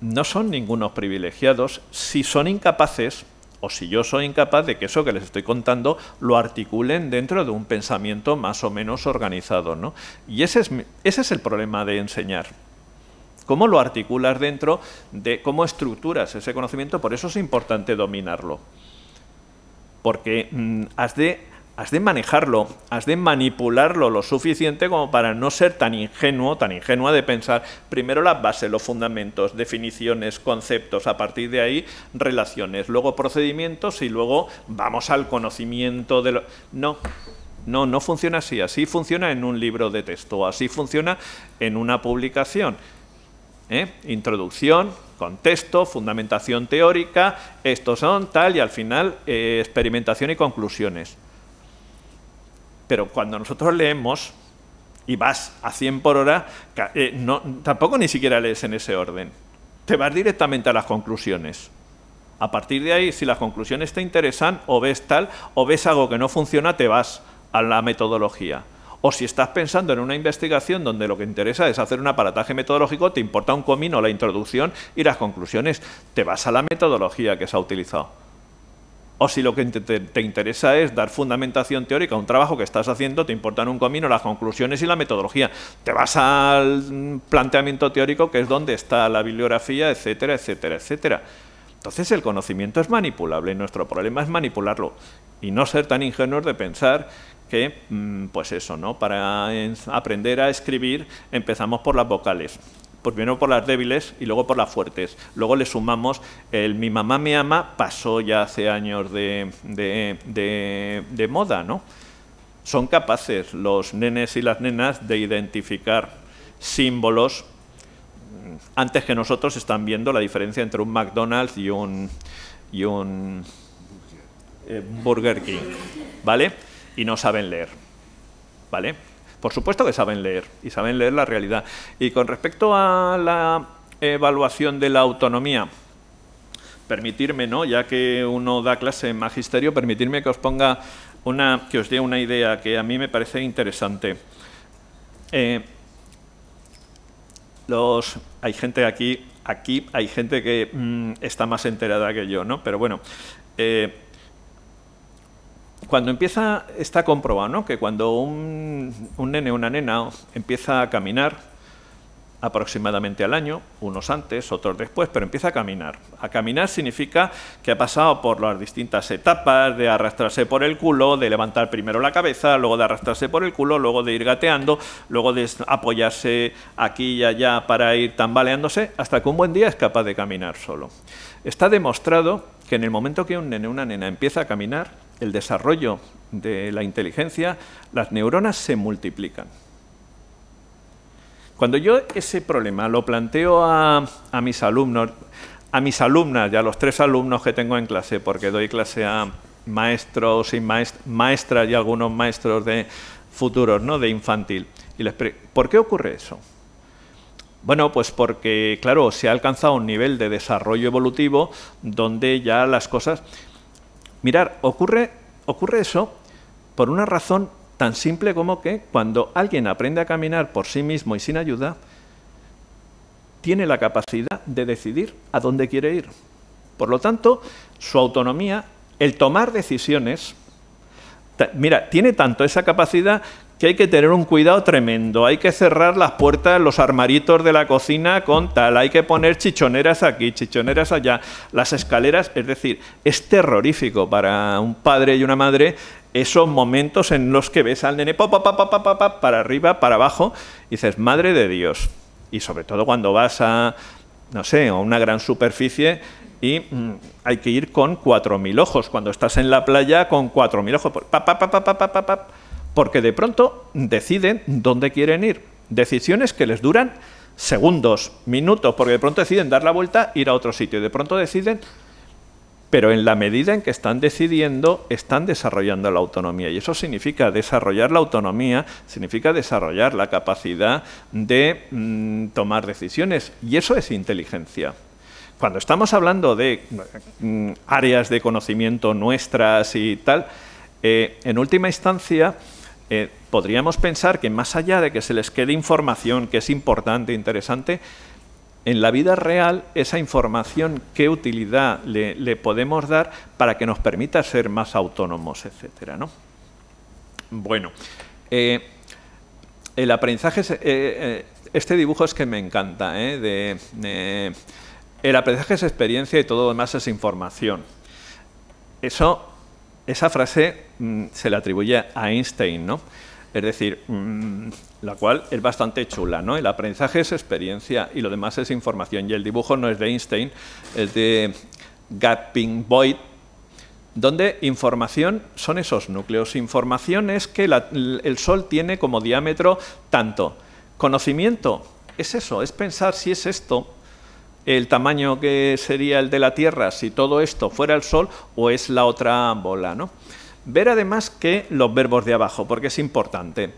no son ningunos privilegiados si son incapaces o si yo soy incapaz de que eso que les estoy contando lo articulen dentro de un pensamiento más o menos organizado. ¿no? Y ese es, ese es el problema de enseñar. ¿Cómo lo articulas dentro de cómo estructuras ese conocimiento? Por eso es importante dominarlo. Porque mm, has de has de manejarlo, has de manipularlo lo suficiente como para no ser tan ingenuo, tan ingenua de pensar primero la bases, los fundamentos, definiciones, conceptos, a partir de ahí relaciones, luego procedimientos y luego vamos al conocimiento de lo... No, no, no funciona así, así funciona en un libro de texto, así funciona en una publicación. ¿eh? Introducción, contexto, fundamentación teórica, estos son tal y al final eh, experimentación y conclusiones. Pero cuando nosotros leemos y vas a 100 por hora, eh, no, tampoco ni siquiera lees en ese orden. Te vas directamente a las conclusiones. A partir de ahí, si las conclusiones te interesan, o ves tal, o ves algo que no funciona, te vas a la metodología. O si estás pensando en una investigación donde lo que interesa es hacer un aparataje metodológico, te importa un comino la introducción y las conclusiones, te vas a la metodología que se ha utilizado o si lo que te, interesa es dar fundamentación teórica a un trabajo que estás haciendo, te importan un comino las conclusiones y la metodología. Te vas al mm, planteamiento teórico, que es donde está la bibliografía, etcétera, etcétera, etcétera. Entonces el conocimiento es manipulable, y nuestro problema es manipularlo y no ser tan ingenuos de pensar que, mm, pues eso, ¿no? Para aprender a escribir empezamos por las vocales. Pues primero por las débiles y luego por las fuertes. Luego le sumamos el Mi mamá me ama, pasó ya hace años de, moda, ¿no? Son capaces los nenes y las nenas de identificar símbolos antes que nosotros están viendo la diferencia entre un McDonald's y un, y un eh, Burger King, ¿vale? Y no saben leer, ¿vale? Por supuesto que saben leer y saben leer la realidad. Y con respecto a la evaluación de la autonomía, permitirme, ¿no? ya que uno da clase en magisterio, permitirme que os ponga una, que os dé una idea que a mí me parece interesante. Eh, los, hay gente aquí, aquí hay gente que mm, está más enterada que yo, ¿no? Pero bueno, eh, cuando empieza, está comprobado, ¿no? Que cuando un, un nene o una nena empieza a caminar, aproximadamente al año, unos antes, otros después, pero empieza a caminar. A caminar significa que ha pasado por las distintas etapas de arrastrarse por el culo, de levantar primero la cabeza, luego de arrastrarse por el culo, luego de ir gateando, luego de apoyarse aquí y allá para ir tambaleándose, hasta que un buen día es capaz de caminar solo. Está demostrado que en el momento que un nene o una nena empieza a caminar, el desarrollo de la inteligencia, las neuronas se multiplican. Cuando yo ese problema lo planteo a, mis alumnos, a mis alumnas y a los tres alumnos que tengo en clase, porque doy clase a maestros y maestras y algunos maestros de futuros, ¿no? De infantil. Y les ¿Por qué ocurre eso? Bueno, pues porque, claro, se ha alcanzado un nivel de desarrollo evolutivo donde ya las cosas... Mirar, ocurre, ocurre eso por una razón tan simple como que cuando alguien aprende a caminar por sí mismo y sin ayuda, tiene la capacidad de decidir a dónde quiere ir. Por lo tanto, su autonomía, el tomar decisiones, mira, tiene tanto esa capacidad que hay que tener un cuidado tremendo. Hay que cerrar las puertas, los armaritos de la cocina con tal. Hay que poner chichoneras aquí, chichoneras allá, las escaleras. Es decir, es terrorífico para un padre y una madre esos momentos en los que ves al nene pa, pa, pa, para arriba, para abajo, y dices, madre de Dios. Y sobre todo cuando vas a, no sé, a una gran superficie y hay que ir con cuatro mil ojos. Cuando estás en la playa con cuatro mil ojos, pa, pa, pa, pa, pa, pa, pa, pa porque de pronto deciden dónde quieren ir. Decisiones que les duran segundos, minutos, porque de pronto deciden dar la vuelta, ir a otro sitio, de pronto deciden, pero en la medida en que están decidiendo, están desarrollando la autonomía, y eso significa desarrollar la autonomía, significa desarrollar la capacidad de mm, tomar decisiones, y eso es inteligencia. Cuando estamos hablando de mm, áreas de conocimiento nuestras y tal, eh, en última instancia, eh, podríamos pensar que más allá de que se les quede información que es importante, e interesante, en la vida real esa información, qué utilidad le, podemos dar para que nos permita ser más autónomos, etcétera, ¿no? Bueno, eh, el aprendizaje, es, eh, este dibujo es que me encanta, de, el aprendizaje es experiencia y todo lo demás es información. Eso esa frase mm, se le atribuye a Einstein, ¿no? Es decir, mm, la cual es bastante chula, ¿no? El aprendizaje es experiencia y lo demás es información. Y el dibujo no es de Einstein, es de Gapping Boyd, donde información son esos núcleos. Información es que el Sol tiene como diámetro tanto. Conocimiento es eso, es pensar si es esto, el tamaño que sería el de la Tierra si todo esto fuera el Sol o es la otra bola. ¿no? Ver además que los verbos de abajo, porque es importante.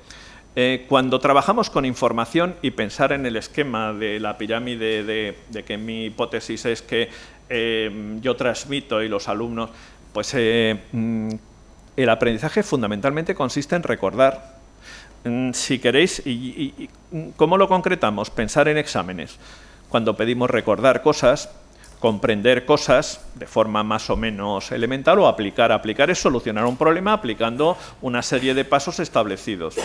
Eh, cuando trabajamos con información y pensar en el esquema de la pirámide, de, que mi hipótesis es que eh, yo transmito y los alumnos, pues eh, mm, el aprendizaje fundamentalmente consiste en recordar, mm, si queréis, mm, ¿cómo lo concretamos? Pensar en exámenes cuando pedimos recordar cosas, comprender cosas de forma más o menos elemental o aplicar. Aplicar es solucionar un problema aplicando una serie de pasos establecidos.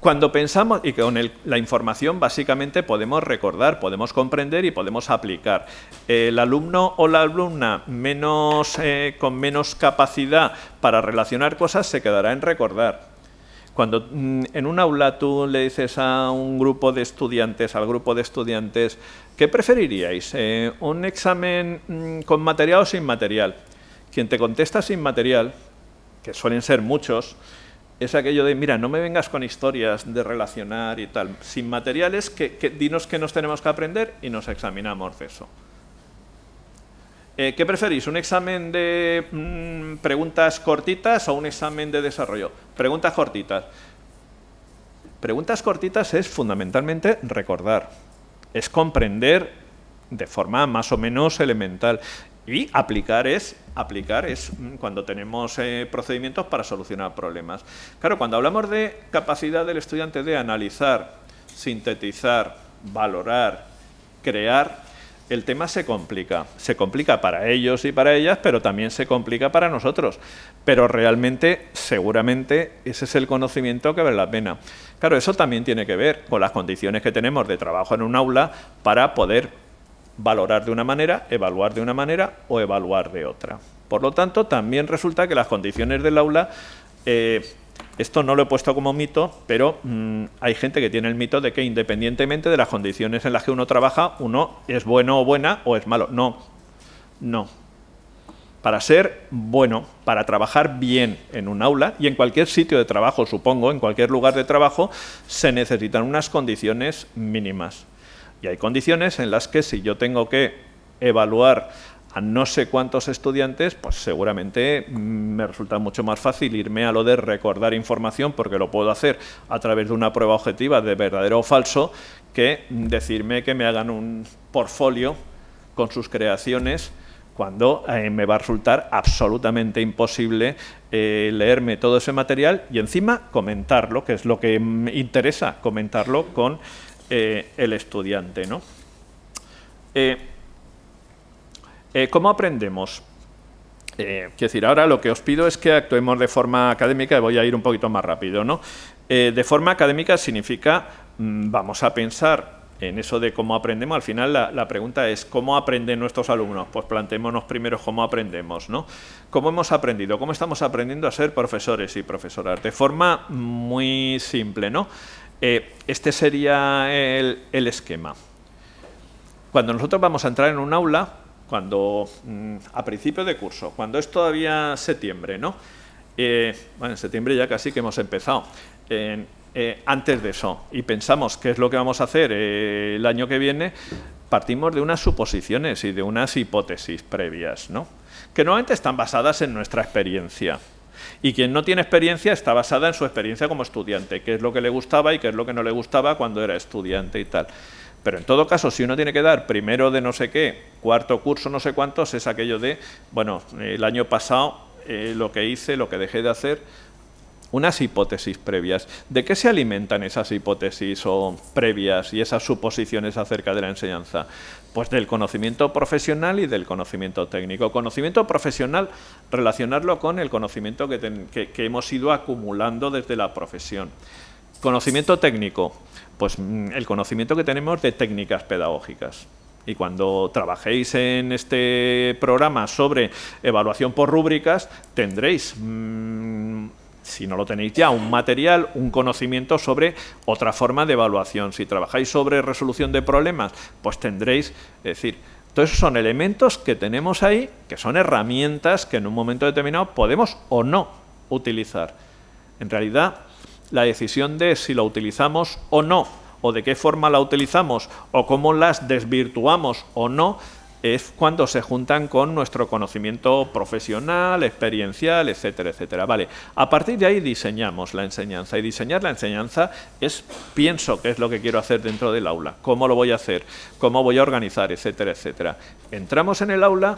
Cuando pensamos, y con la información básicamente podemos recordar, podemos comprender y podemos aplicar. El alumno o la alumna menos, eh, con menos capacidad para relacionar cosas se quedará en recordar cuando mm, en un aula tú le dices a un grupo de estudiantes, al grupo de estudiantes, ¿qué preferiríais? Eh, ¿Un examen mm, con material o sin material? Quien te contesta sin material, que suelen ser muchos, es aquello de, mira, no me vengas con historias de relacionar y tal. Sin materiales, que, que dinos qué nos tenemos que aprender y nos examinamos de eso. Eh, ¿Qué preferís? ¿Un examen de mm, preguntas cortitas o un examen de desarrollo? Preguntas cortitas. Preguntas cortitas es fundamentalmente recordar, es comprender de forma más o menos elemental. Y aplicar es, aplicar es mm, cuando tenemos eh, procedimientos para solucionar problemas. Claro, cuando hablamos de capacidad del estudiante de analizar, sintetizar, valorar, crear, el tema se complica. Se complica para ellos y para ellas, pero también se complica para nosotros. Pero realmente, seguramente, ese es el conocimiento que vale la pena. Claro, eso también tiene que ver con las condiciones que tenemos de trabajo en un aula para poder valorar de una manera, evaluar de una manera o evaluar de otra. Por lo tanto, también resulta que las condiciones del aula eh, esto no lo he puesto como mito, pero mm, hay gente que tiene el mito de que independientemente de las condiciones en las que uno trabaja, uno es bueno o buena o es malo. No, no. Para ser bueno, para trabajar bien en un aula y en cualquier sitio de trabajo, supongo, en cualquier lugar de trabajo, se necesitan unas condiciones mínimas. Y hay condiciones en las que si yo tengo que evaluar a no sé cuántos estudiantes, pues seguramente me resulta mucho más fácil irme a lo de recordar información, porque lo puedo hacer a través de una prueba objetiva de verdadero o falso, que decirme que me hagan un portfolio con sus creaciones cuando eh, me va a resultar absolutamente imposible eh, leerme todo ese material y encima comentarlo, que es lo que me interesa, comentarlo con eh, el estudiante. ¿no? Eh, ¿Cómo aprendemos? Eh, quiero decir, ahora lo que os pido es que actuemos de forma académica, y voy a ir un poquito más rápido, ¿no? Eh, de forma académica significa, mm, vamos a pensar en eso de cómo aprendemos, al final la, pregunta es ¿cómo aprenden nuestros alumnos? Pues planteémonos primero cómo aprendemos, ¿no? ¿Cómo hemos aprendido? ¿Cómo estamos aprendiendo a ser profesores y profesoras? De forma muy simple, ¿no? este sería el esquema. Cuando nosotros vamos a entrar en un aula, cuando mm, a principio de curso, cuando es todavía septiembre, ¿no? Eh, bueno, en septiembre ya casi que hemos empezado. Eh, antes de eso, y pensamos qué es lo que vamos a hacer eh, el año que viene, partimos de unas suposiciones y de unas hipótesis previas, ¿no? que normalmente están basadas en nuestra experiencia. Y quien no tiene experiencia está basada en su experiencia como estudiante, qué es lo que le gustaba y qué es lo que no le gustaba cuando era estudiante y tal. Pero en todo caso, si uno tiene que dar primero de no sé qué, cuarto curso no sé cuántos, es aquello de, bueno, el año pasado eh, lo que hice, lo que dejé de hacer, unas hipótesis previas. ¿De qué se alimentan esas hipótesis o previas y esas suposiciones acerca de la enseñanza? Pues del conocimiento profesional y del conocimiento técnico. Conocimiento profesional, relacionarlo con el conocimiento que, que hemos ido acumulando desde la profesión. Conocimiento técnico, pues mm, el conocimiento que tenemos de técnicas pedagógicas. Y cuando trabajéis en este programa sobre evaluación por rúbricas, tendréis, mm, si no lo tenéis ya, un material, un conocimiento sobre otra forma de evaluación. Si trabajáis sobre resolución de problemas, pues tendréis, es decir, esos son elementos que tenemos ahí, que son herramientas que en un momento determinado podemos o no utilizar. En realidad, la decisión de si la utilizamos o no, o de qué forma la utilizamos, o cómo las desvirtuamos o no, es cuando se juntan con nuestro conocimiento profesional, experiencial, etcétera, etcétera. Vale, a partir de ahí diseñamos la enseñanza y diseñar la enseñanza es pienso qué es lo que quiero hacer dentro del aula, cómo lo voy a hacer, cómo voy a organizar, etcétera, etcétera. Entramos en el aula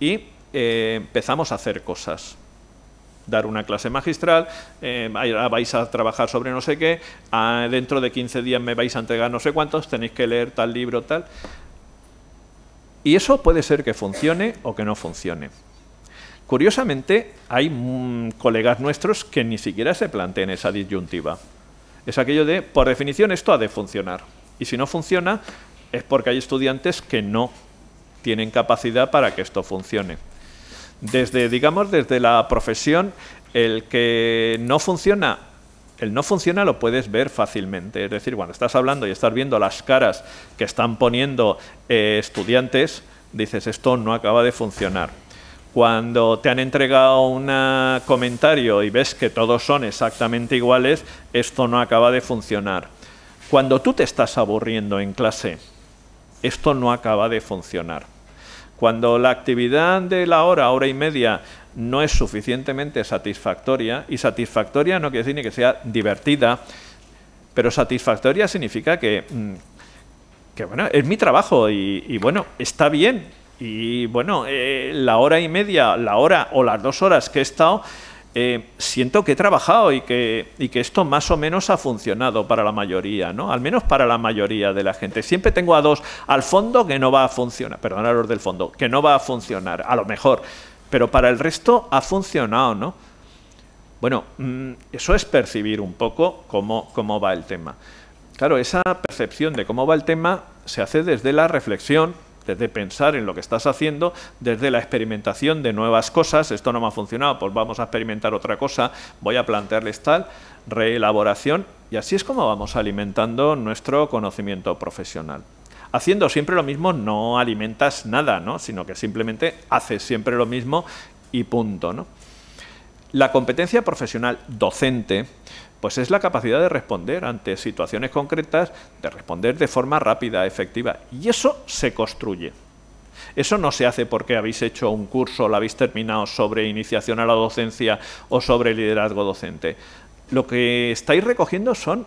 y eh, empezamos a hacer cosas dar una clase magistral, eh, vais a trabajar sobre no sé qué, ah, dentro de 15 días me vais a entregar no sé cuántos, tenéis que leer tal libro, tal. Y eso puede ser que funcione o que no funcione. Curiosamente, hay mm, colegas nuestros que ni siquiera se planteen esa disyuntiva. Es aquello de, por definición, esto ha de funcionar. Y si no funciona, es porque hay estudiantes que no tienen capacidad para que esto funcione desde, digamos, desde la profesión, el que no funciona el no funciona lo puedes ver fácilmente. Es decir, cuando estás hablando y estás viendo las caras que están poniendo eh, estudiantes, dices, esto no acaba de funcionar. Cuando te han entregado un comentario y ves que todos son exactamente iguales, esto no acaba de funcionar. Cuando tú te estás aburriendo en clase, esto no acaba de funcionar. Cuando la actividad de la hora, hora y media, no es suficientemente satisfactoria, y satisfactoria no quiere decir ni que sea divertida, pero satisfactoria significa que, mm, que bueno, es mi trabajo y, bueno, está bien. Y bueno, eh, la hora y media, la hora o las dos horas que he estado, eh, siento que he trabajado y que, y que esto más o menos ha funcionado para la mayoría, ¿no? Al menos para la mayoría de la gente. Siempre tengo a dos al fondo que no va a funcionar, perdón, a los del fondo, que no va a funcionar, a lo mejor, pero para el resto ha funcionado, ¿no? Bueno, mm, eso es percibir un poco cómo, cómo va el tema. Claro, esa percepción de cómo va el tema se hace desde la reflexión desde pensar en lo que estás haciendo, desde la experimentación de nuevas cosas, esto no me ha funcionado, pues vamos a experimentar otra cosa, voy a plantearles tal, reelaboración, y así es como vamos alimentando nuestro conocimiento profesional. Haciendo siempre lo mismo no alimentas nada, sino que simplemente haces siempre lo mismo y punto. ¿no? La competencia profesional docente pues es la capacidad de responder ante situaciones concretas, de responder de forma rápida, efectiva. Y eso se construye. Eso no se hace porque habéis hecho un curso, lo habéis terminado sobre iniciación a la docencia o sobre liderazgo docente. Lo que estáis recogiendo son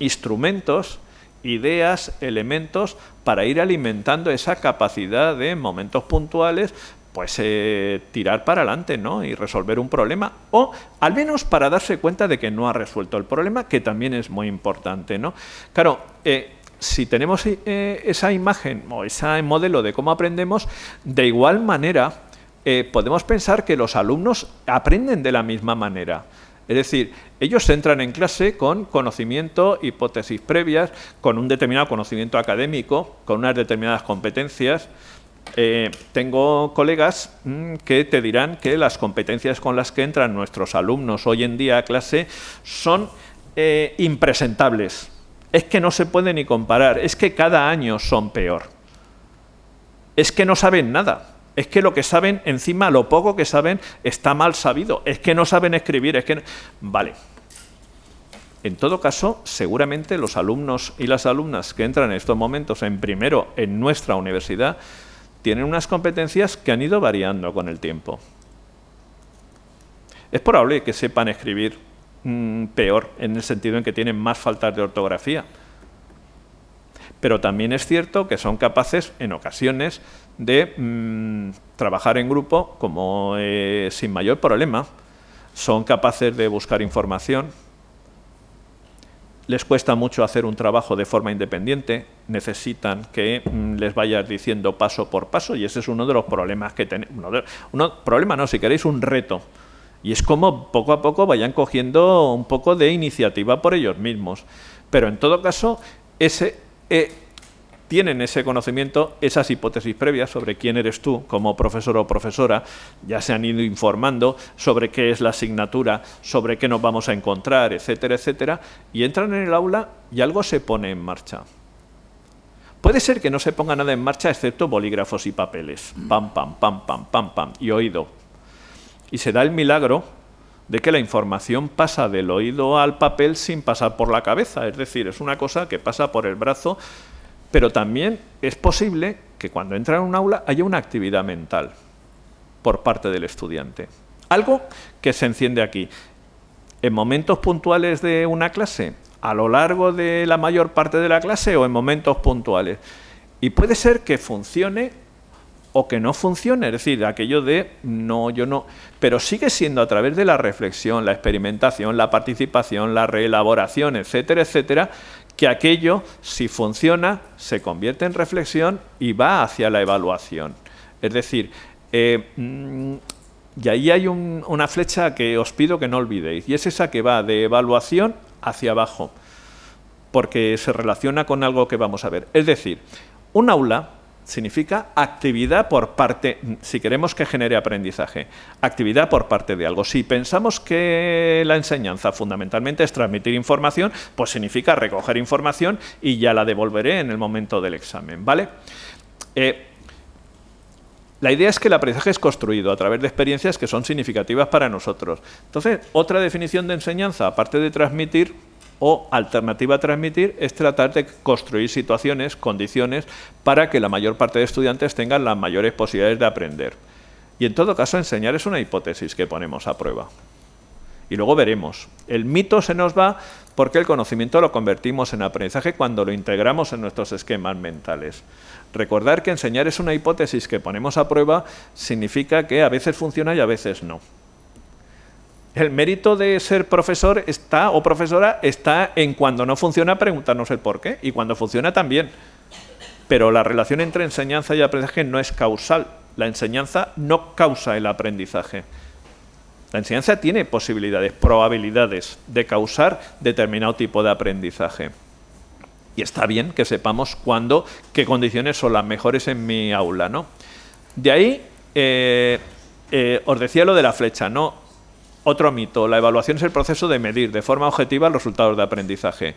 instrumentos, ideas, elementos para ir alimentando esa capacidad de momentos puntuales, pues eh, tirar para adelante ¿no? y resolver un problema o al menos para darse cuenta de que no ha resuelto el problema, que también es muy importante. ¿no? Claro, eh, si tenemos eh, esa imagen o ese modelo de cómo aprendemos, de igual manera podemos pensar que los alumnos aprenden de la misma manera. Es decir, ellos entran en clase con conocimiento, hipótesis previas, con un determinado conocimiento académico, con unas determinadas competencias, eh, tengo colegas mm, que te dirán que las competencias con las que entran nuestros alumnos hoy en día a clase son eh, impresentables. Es que no se puede ni comparar, es que cada año son peor. Es que no saben nada. Es que lo que saben, encima lo poco que saben, está mal sabido. Es que no saben escribir, es que... Vale. En todo caso, seguramente los alumnos y las alumnas que entran en estos momentos en primero en nuestra universidad tienen unas competencias que han ido variando con el tiempo. Es probable que sepan escribir mm, peor, en el sentido en que tienen más faltas de ortografía. Pero también es cierto que son capaces, en ocasiones, de mm, trabajar en grupo como eh, sin mayor problema. Son capaces de buscar información, les cuesta mucho hacer un trabajo de forma independiente, necesitan que mm, les vayas diciendo paso por paso y ese es uno de los problemas que tenemos. Un problema no, si queréis un reto. Y es como poco a poco vayan cogiendo un poco de iniciativa por ellos mismos. Pero en todo caso, ese, eh, tienen ese conocimiento, esas hipótesis previas sobre quién eres tú como profesor o profesora, ya se han ido informando sobre qué es la asignatura, sobre qué nos vamos a encontrar, etcétera, etcétera, y entran en el aula y algo se pone en marcha. Puede ser que no se ponga nada en marcha excepto bolígrafos y papeles, pam, pam, pam, pam, pam, pam, y oído. Y se da el milagro de que la información pasa del oído al papel sin pasar por la cabeza, es decir, es una cosa que pasa por el brazo pero también es posible que cuando entra en un aula haya una actividad mental por parte del estudiante. Algo que se enciende aquí. En momentos puntuales de una clase, a lo largo de la mayor parte de la clase o en momentos puntuales. Y puede ser que funcione o que no funcione, es decir, aquello de no, yo no, pero sigue siendo a través de la reflexión, la experimentación, la participación, la reelaboración, etcétera, etcétera, que aquello, si funciona, se convierte en reflexión y va hacia la evaluación. Es decir, eh, mm, y ahí hay una flecha que os pido que no olvidéis, y es esa que va de evaluación hacia abajo, porque se relaciona con algo que vamos a ver. Es decir, un aula significa actividad por parte, si queremos que genere aprendizaje, actividad por parte de algo. Si pensamos que la enseñanza fundamentalmente es transmitir información, pues significa recoger información y ya la devolveré en el momento del examen, ¿vale? Eh, la idea es que el aprendizaje es construido a través de experiencias que son significativas para nosotros. Entonces, otra definición de enseñanza, aparte de transmitir, o alternativa a transmitir es tratar de construir situaciones, condiciones, para que la mayor parte de estudiantes tengan las mayores posibilidades de aprender. Y en todo caso, enseñar es una hipótesis que ponemos a prueba. Y luego veremos. El mito se nos va porque el conocimiento lo convertimos en aprendizaje cuando lo integramos en nuestros esquemas mentales. Recordar que enseñar es una hipótesis que ponemos a prueba significa que a veces funciona y a veces no. El mérito de ser profesor está o profesora está en cuando no funciona preguntarnos el por qué y cuando funciona también. Pero la relación entre enseñanza y aprendizaje no es causal. La enseñanza no causa el aprendizaje. La enseñanza tiene posibilidades, probabilidades de causar determinado tipo de aprendizaje. Y está bien que sepamos cuándo, qué condiciones son las mejores en mi aula. ¿no? De ahí eh, eh, os decía lo de la flecha. ¿no? Otro mito, la evaluación es el proceso de medir de forma objetiva los resultados de aprendizaje.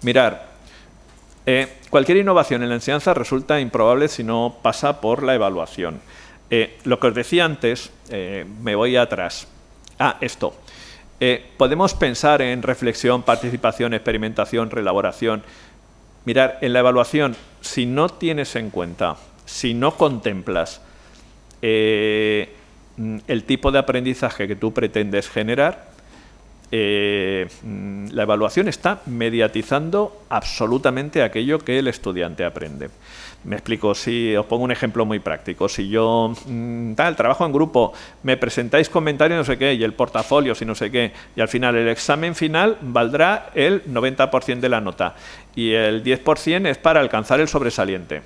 Mirar, eh, cualquier innovación en la enseñanza resulta improbable si no pasa por la evaluación. Eh, lo que os decía antes, eh, me voy atrás. Ah, esto. podemos pensar en reflexión, participación, experimentación, relaboración. Mirar, en la evaluación, si no tienes en cuenta, si no contemplas Mm, el tipo de aprendizaje que tú pretendes generar, eh, mm, la evaluación está mediatizando absolutamente aquello que el estudiante aprende. Me explico, si os pongo un ejemplo muy práctico, si yo mm, tal, trabajo en grupo, me presentáis comentarios no sé qué, y el portafolio, si no sé qué, y al final el examen final valdrá el 90% de la nota, y el 10% es para alcanzar el sobresaliente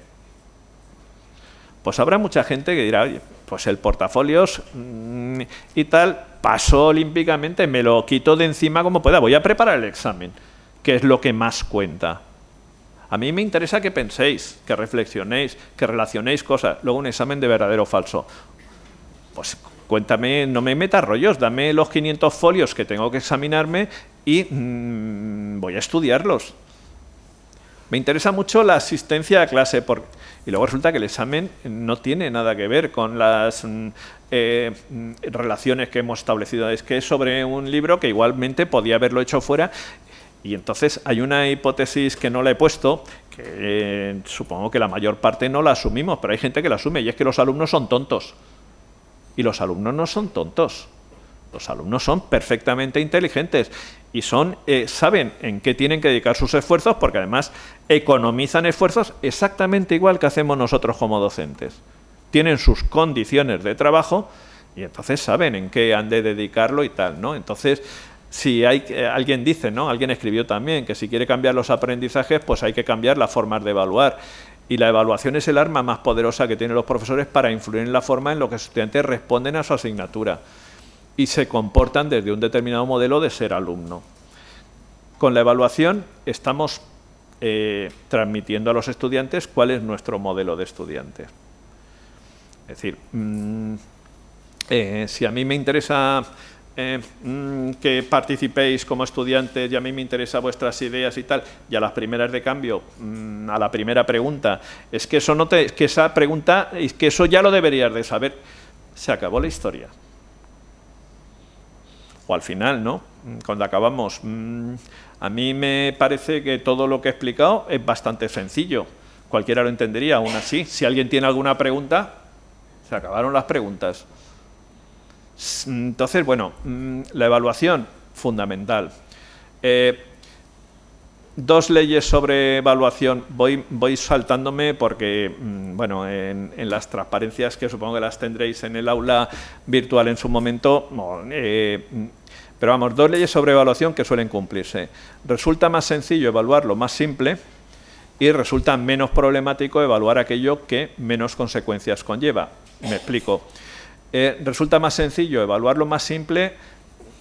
pues habrá mucha gente que dirá, oye, pues el portafolios mm, y tal pasó olímpicamente, me lo quito de encima como pueda, voy a preparar el examen, que es lo que más cuenta. A mí me interesa que penséis, que reflexionéis, que relacionéis cosas, luego un examen de verdadero o falso. Pues cuéntame, no me metas rollos, dame los 500 folios que tengo que examinarme y mm, voy a estudiarlos me interesa mucho la asistencia a clase, porque, y luego resulta que el examen no tiene nada que ver con las mm, eh, relaciones que hemos establecido. Es que es sobre un libro que igualmente podía haberlo hecho fuera. Y entonces hay una hipótesis que no la he puesto, que eh, supongo que la mayor parte no la asumimos, pero hay gente que la asume, y es que los alumnos son tontos. Y los alumnos no son tontos. Los alumnos son perfectamente inteligentes y son, eh, saben en qué tienen que dedicar sus esfuerzos porque además economizan esfuerzos exactamente igual que hacemos nosotros como docentes. Tienen sus condiciones de trabajo y entonces saben en qué han de dedicarlo y tal, ¿no? Entonces, si hay, eh, alguien dice, ¿no? Alguien escribió también que si quiere cambiar los aprendizajes, pues hay que cambiar las formas de evaluar. Y la evaluación es el arma más poderosa que tienen los profesores para influir en la forma en la que los estudiantes responden a su asignatura y se comportan desde un determinado modelo de ser alumno. Con la evaluación estamos eh, transmitiendo a los estudiantes cuál es nuestro modelo de estudiante. Es decir, mm, eh, si a mí me interesa eh, mm, que participéis como estudiantes y a mí me interesan vuestras ideas y tal, y a las primeras de cambio, mm, a la primera pregunta, es que, eso no es que esa pregunta, es que eso ya lo deberías de saber, se acabó la historia o al final, ¿no? Cuando acabamos, mm, a mí me parece que todo lo que he explicado es bastante sencillo. Cualquiera lo entendería, aún así. Si alguien tiene alguna pregunta, se acabaron las preguntas. Mm, entonces, bueno, mm, la evaluación, fundamental. Eh, dos leyes sobre evaluación. Voy, voy saltándome porque, mm, bueno, en, las transparencias que supongo que las tendréis en el aula virtual en su momento, eh, mm, pero vamos, dos leyes sobre evaluación que suelen cumplirse. Resulta más sencillo evaluar lo más simple y resulta menos problemático evaluar aquello que menos consecuencias conlleva. Me explico. Eh, resulta más sencillo evaluar lo más simple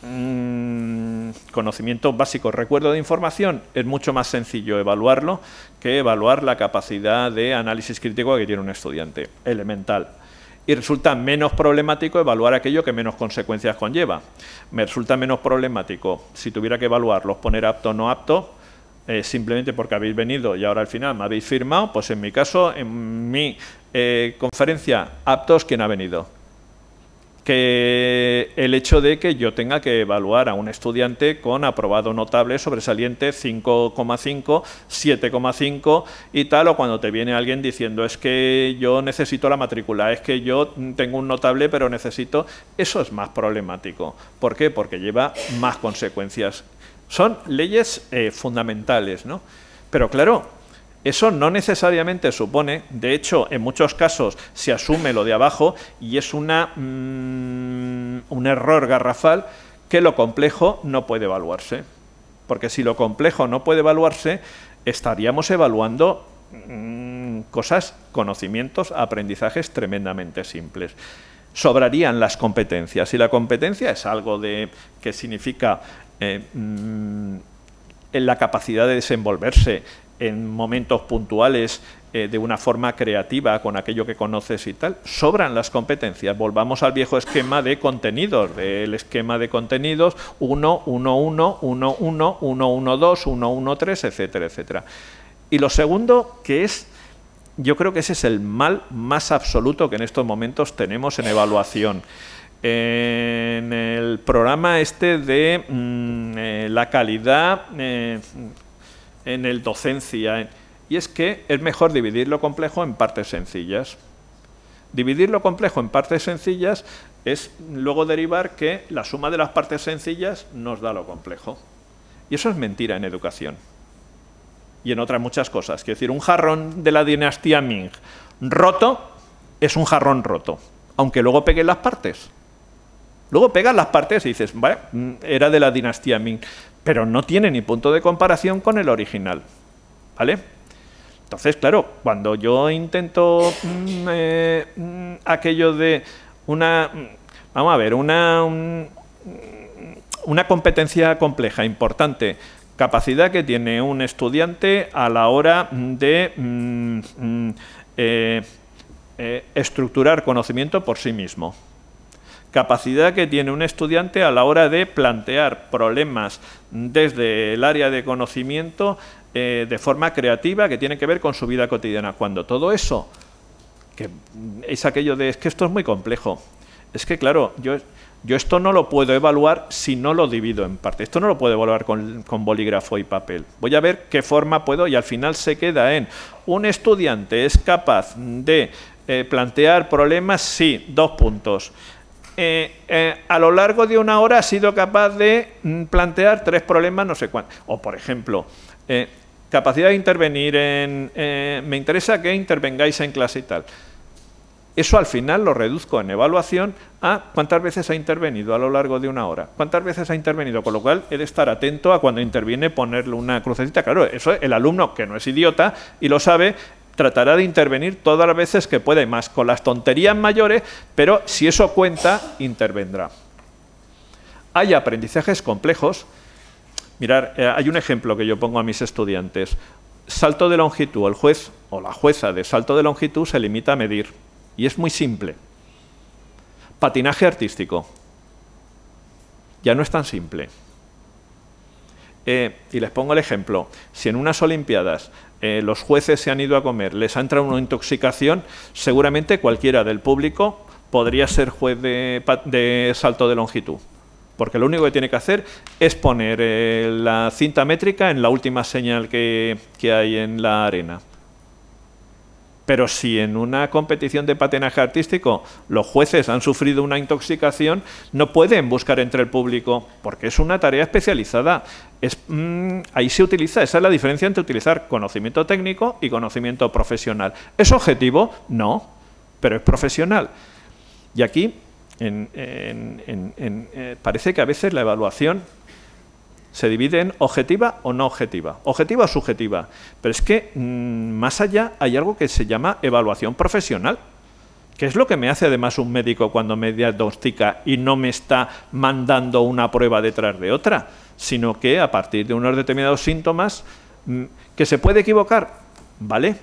Mm, conocimiento conocimientos básicos, recuerdo de información, es mucho más sencillo evaluarlo que evaluar la capacidad de análisis crítico que tiene un estudiante, elemental y resulta menos problemático evaluar aquello que menos consecuencias conlleva. Me resulta menos problemático, si tuviera que evaluarlos, poner apto o no apto, eh, simplemente porque habéis venido y ahora al final me habéis firmado, pues en mi caso, en mi eh, conferencia, aptos, quien ha venido? que el hecho de que yo tenga que evaluar a un estudiante con aprobado notable, sobresaliente, 5,5, 7,5 y tal, o cuando te viene alguien diciendo es que yo necesito la matrícula, es que yo tengo un notable pero necesito, eso es más problemático. ¿Por qué? Porque lleva más consecuencias. Son leyes eh, fundamentales, ¿no? Pero claro, eso no necesariamente supone, de hecho, en muchos casos se asume lo de abajo y es una, mm, un error garrafal que lo complejo no puede evaluarse. Porque si lo complejo no puede evaluarse, estaríamos evaluando mm, cosas, conocimientos, aprendizajes tremendamente simples sobrarían las competencias. Y la competencia es algo de, que significa eh, mm, en la capacidad de desenvolverse, en momentos puntuales eh, de una forma creativa con aquello que conoces y tal. Sobran las competencias. Volvamos al viejo esquema de contenidos, del esquema de contenidos 1, 1, 1, 1, 1, 1, 1, 2, 1, 1, 3, etcétera, etcétera. Y lo segundo, que es, yo creo que ese es el mal más absoluto que en estos momentos tenemos en evaluación en el programa este de mm, eh, la calidad, eh, en el docencia. Y es que es mejor dividir lo complejo en partes sencillas. Dividir lo complejo en partes sencillas es luego derivar que la suma de las partes sencillas nos da lo complejo. Y eso es mentira en educación. Y en otras muchas cosas. Quiero decir, un jarrón de la dinastía Ming roto es un jarrón roto, aunque luego peguen las partes. Luego pegas las partes y dices, bueno, mm, era de la dinastía Ming pero no tiene ni punto de comparación con el original. ¿Vale? Entonces, claro, cuando yo intento mm, eh, mm, aquello de una... Mm, vamos a ver, una, una competencia compleja, importante, capacidad que tiene un estudiante a la hora de eh, eh, estructurar conocimiento por sí mismo capacidad que tiene un estudiante a la hora de plantear problemas desde el área de conocimiento eh, de forma creativa que tiene que ver con su vida cotidiana. Cuando todo eso, que es aquello de, es que esto es muy complejo, es que claro, yo... Yo esto no lo puedo evaluar si no lo divido en parte. Esto no lo puedo evaluar con, bolígrafo y papel. Voy a ver qué forma puedo y al final se queda en un estudiante es capaz de eh, plantear problemas, sí, dos puntos. Eh, eh, a lo largo de una hora ha sido capaz de mm, plantear tres problemas, no sé cuántos. O, por ejemplo, eh, capacidad de intervenir en... me interesa que intervengáis en clase y tal. Eso al final lo reduzco en evaluación a cuántas veces ha intervenido a lo largo de una hora, cuántas veces ha intervenido, con lo cual he de estar atento a cuando interviene ponerle una crucecita. Claro, eso el alumno, que no es idiota y lo sabe, tratará de intervenir todas las veces que puede, más, con las tonterías mayores, pero si eso cuenta, intervendrá. Hay aprendizajes complejos. Mirar, eh, hay un ejemplo que yo pongo a mis estudiantes. Salto de longitud, el juez o la jueza de salto de longitud se limita a medir y es muy simple. Patinaje artístico. Ya no es tan simple. Eh, y les pongo el ejemplo, si en unas Olimpiadas eh, los jueces se han ido a comer, les ha entrado una intoxicación, seguramente cualquiera del público podría ser juez de, salto de longitud. Porque lo único que tiene que hacer es poner eh, la cinta métrica en la última señal que, que hay en la arena. Pero si en una competición de patinaje artístico los jueces han sufrido una intoxicación, no pueden buscar entre el público, porque es una tarea especializada. Es, mm, ahí se utiliza, esa es la diferencia entre utilizar conocimiento técnico y conocimiento profesional. ¿Es objetivo? No, pero es profesional. Y aquí eh, parece que a veces la evaluación se divide en objetiva o no objetiva, objetiva o subjetiva. Pero es que mm, más allá hay algo que se llama evaluación profesional, que es lo que me hace además un médico cuando me diagnostica y no me está mandando una prueba detrás de otra sino que a partir de unos determinados síntomas, mm, que se puede equivocar, ¿vale?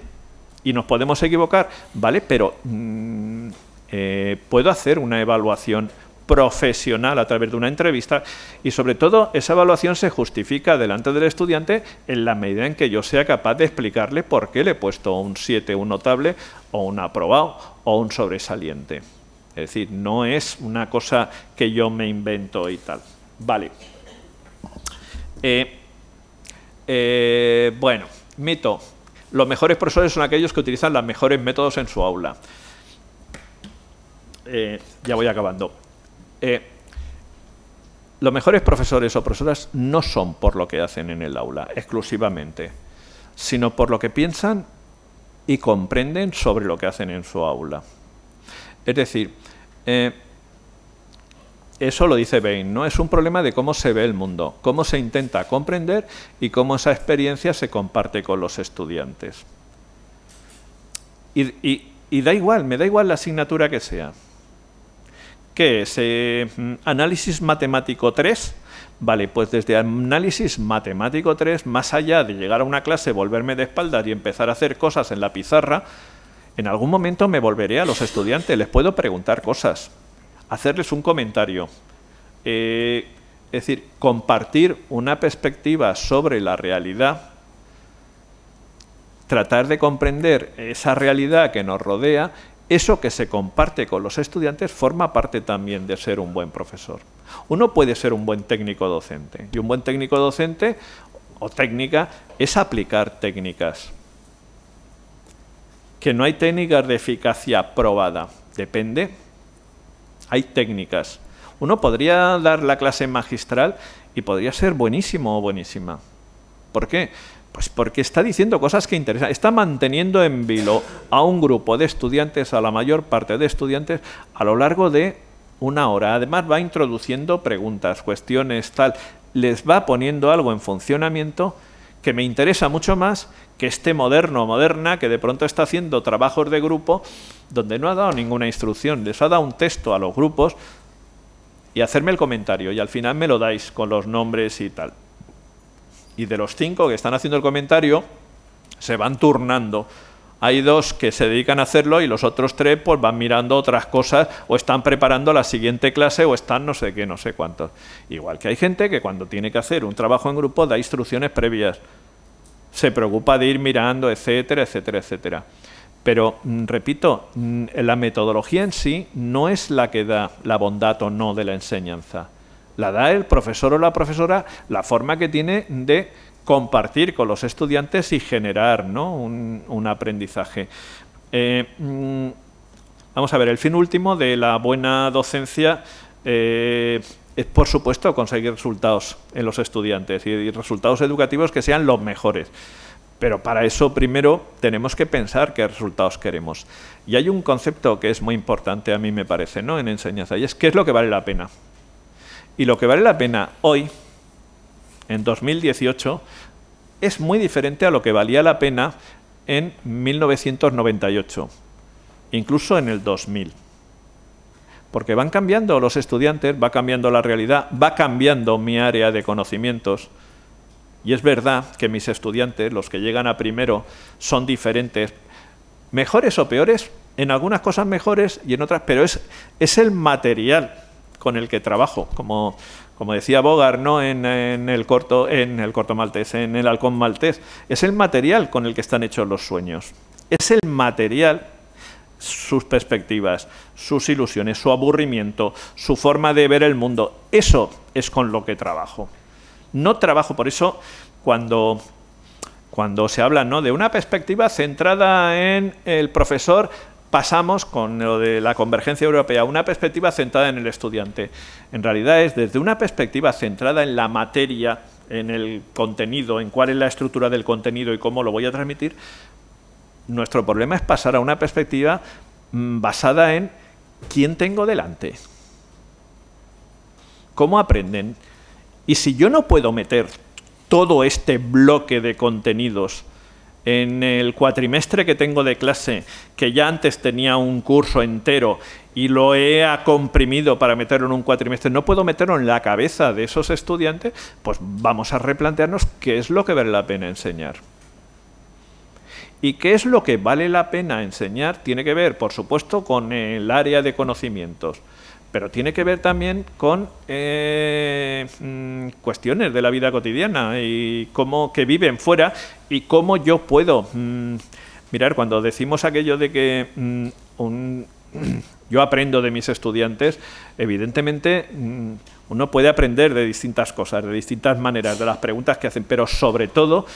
Y nos podemos equivocar, ¿vale? Pero mm, eh, puedo hacer una evaluación profesional a través de una entrevista y sobre todo esa evaluación se justifica delante del estudiante en la medida en que yo sea capaz de explicarle por qué le he puesto un 7, un notable o un aprobado o un sobresaliente. Es decir, no es una cosa que yo me invento y tal. Vale. Eh, eh, bueno, mito. Los mejores profesores son aquellos que utilizan los mejores métodos en su aula. Eh, ya voy acabando. los mejores profesores o profesoras no son por lo que hacen en el aula exclusivamente, sino por lo que piensan y comprenden sobre lo que hacen en su aula. Es decir, eso lo dice Bain, ¿no? Es un problema de cómo se ve el mundo, cómo se intenta comprender y cómo esa experiencia se comparte con los estudiantes. Y, da igual, me da igual la asignatura que sea. ¿Qué es? Eh, mm, análisis matemático 3. Vale, pues desde análisis matemático 3, más allá de llegar a una clase, volverme de espaldas y empezar a hacer cosas en la pizarra, en algún momento me volveré a los estudiantes, les puedo preguntar cosas hacerles un comentario. Eh, es decir, compartir una perspectiva sobre la realidad, tratar de comprender esa realidad que nos rodea, eso que se comparte con los estudiantes forma parte también de ser un buen profesor. Uno puede ser un buen técnico docente y un buen técnico docente o técnica es aplicar técnicas. Que no hay técnicas de eficacia probada, depende hay técnicas. Uno podría dar la clase magistral y podría ser buenísimo o buenísima. ¿Por qué? Pues porque está diciendo cosas que interesan. Está manteniendo en vilo a un grupo de estudiantes, a la mayor parte de estudiantes, a lo largo de una hora. Además va introduciendo preguntas, cuestiones, tal. Les va poniendo algo en funcionamiento que me interesa mucho más que esté moderno o moderna, que de pronto está haciendo trabajos de grupo donde no ha dado ninguna instrucción, les ha dado un texto a los grupos y hacerme el comentario y al final me lo dais con los nombres y tal. Y de los cinco que están haciendo el comentario, se van turnando. Hay dos que se dedican a hacerlo y los otros tres pues van mirando otras cosas o están preparando la siguiente clase o están no sé qué, no sé cuántos. Igual que hay gente que cuando tiene que hacer un trabajo en grupo da instrucciones previas se preocupa de ir mirando, etcétera, etcétera, etcétera. Pero, mm, repito, mm, la metodología en sí no es la que da la bondad o no de la enseñanza. La da el profesor o la profesora la forma que tiene de compartir con los estudiantes y generar ¿no? un, aprendizaje. Eh, mm, vamos a ver, el fin último de la buena docencia eh, es, por supuesto, conseguir resultados en los estudiantes y, resultados educativos que sean los mejores. Pero para eso primero tenemos que pensar qué resultados queremos. Y hay un concepto que es muy importante, a mí me parece, ¿no? en enseñanza, y es qué es lo que vale la pena. Y lo que vale la pena hoy, en 2018, es muy diferente a lo que valía la pena en 1998, incluso en el 2000 porque van cambiando los estudiantes, va cambiando la realidad, va cambiando mi área de conocimientos. Y es verdad que mis estudiantes, los que llegan a primero, son diferentes, mejores o peores, en algunas cosas mejores y en otras, pero es, es el material con el que trabajo, como, como decía bogar ¿no? En, el corto, en el corto maltés, en el halcón maltés, es el material con el que están hechos los sueños, es el material sus perspectivas, sus ilusiones, su aburrimiento, su forma de ver el mundo. Eso es con lo que trabajo. No trabajo, por eso cuando, cuando se habla ¿no? de una perspectiva centrada en el profesor, pasamos con lo de la convergencia europea a una perspectiva centrada en el estudiante. En realidad es desde una perspectiva centrada en la materia, en el contenido, en cuál es la estructura del contenido y cómo lo voy a transmitir, nuestro problema es pasar a una perspectiva mm, basada en quién tengo delante, cómo aprenden. Y si yo no puedo meter todo este bloque de contenidos en el cuatrimestre que tengo de clase, que ya antes tenía un curso entero y lo he comprimido para meterlo en un cuatrimestre, no puedo meterlo en la cabeza de esos estudiantes, pues vamos a replantearnos qué es lo que vale la pena enseñar. ¿Y qué es lo que vale la pena enseñar? Tiene que ver, por supuesto, con el área de conocimientos, pero tiene que ver también con eh, mm, cuestiones de la vida cotidiana y cómo que viven fuera y cómo yo puedo... Mm, mirar, cuando decimos aquello de que mm, yo aprendo de mis estudiantes, evidentemente uno puede aprender de distintas cosas, de distintas maneras, de las preguntas que hacen, pero sobre todo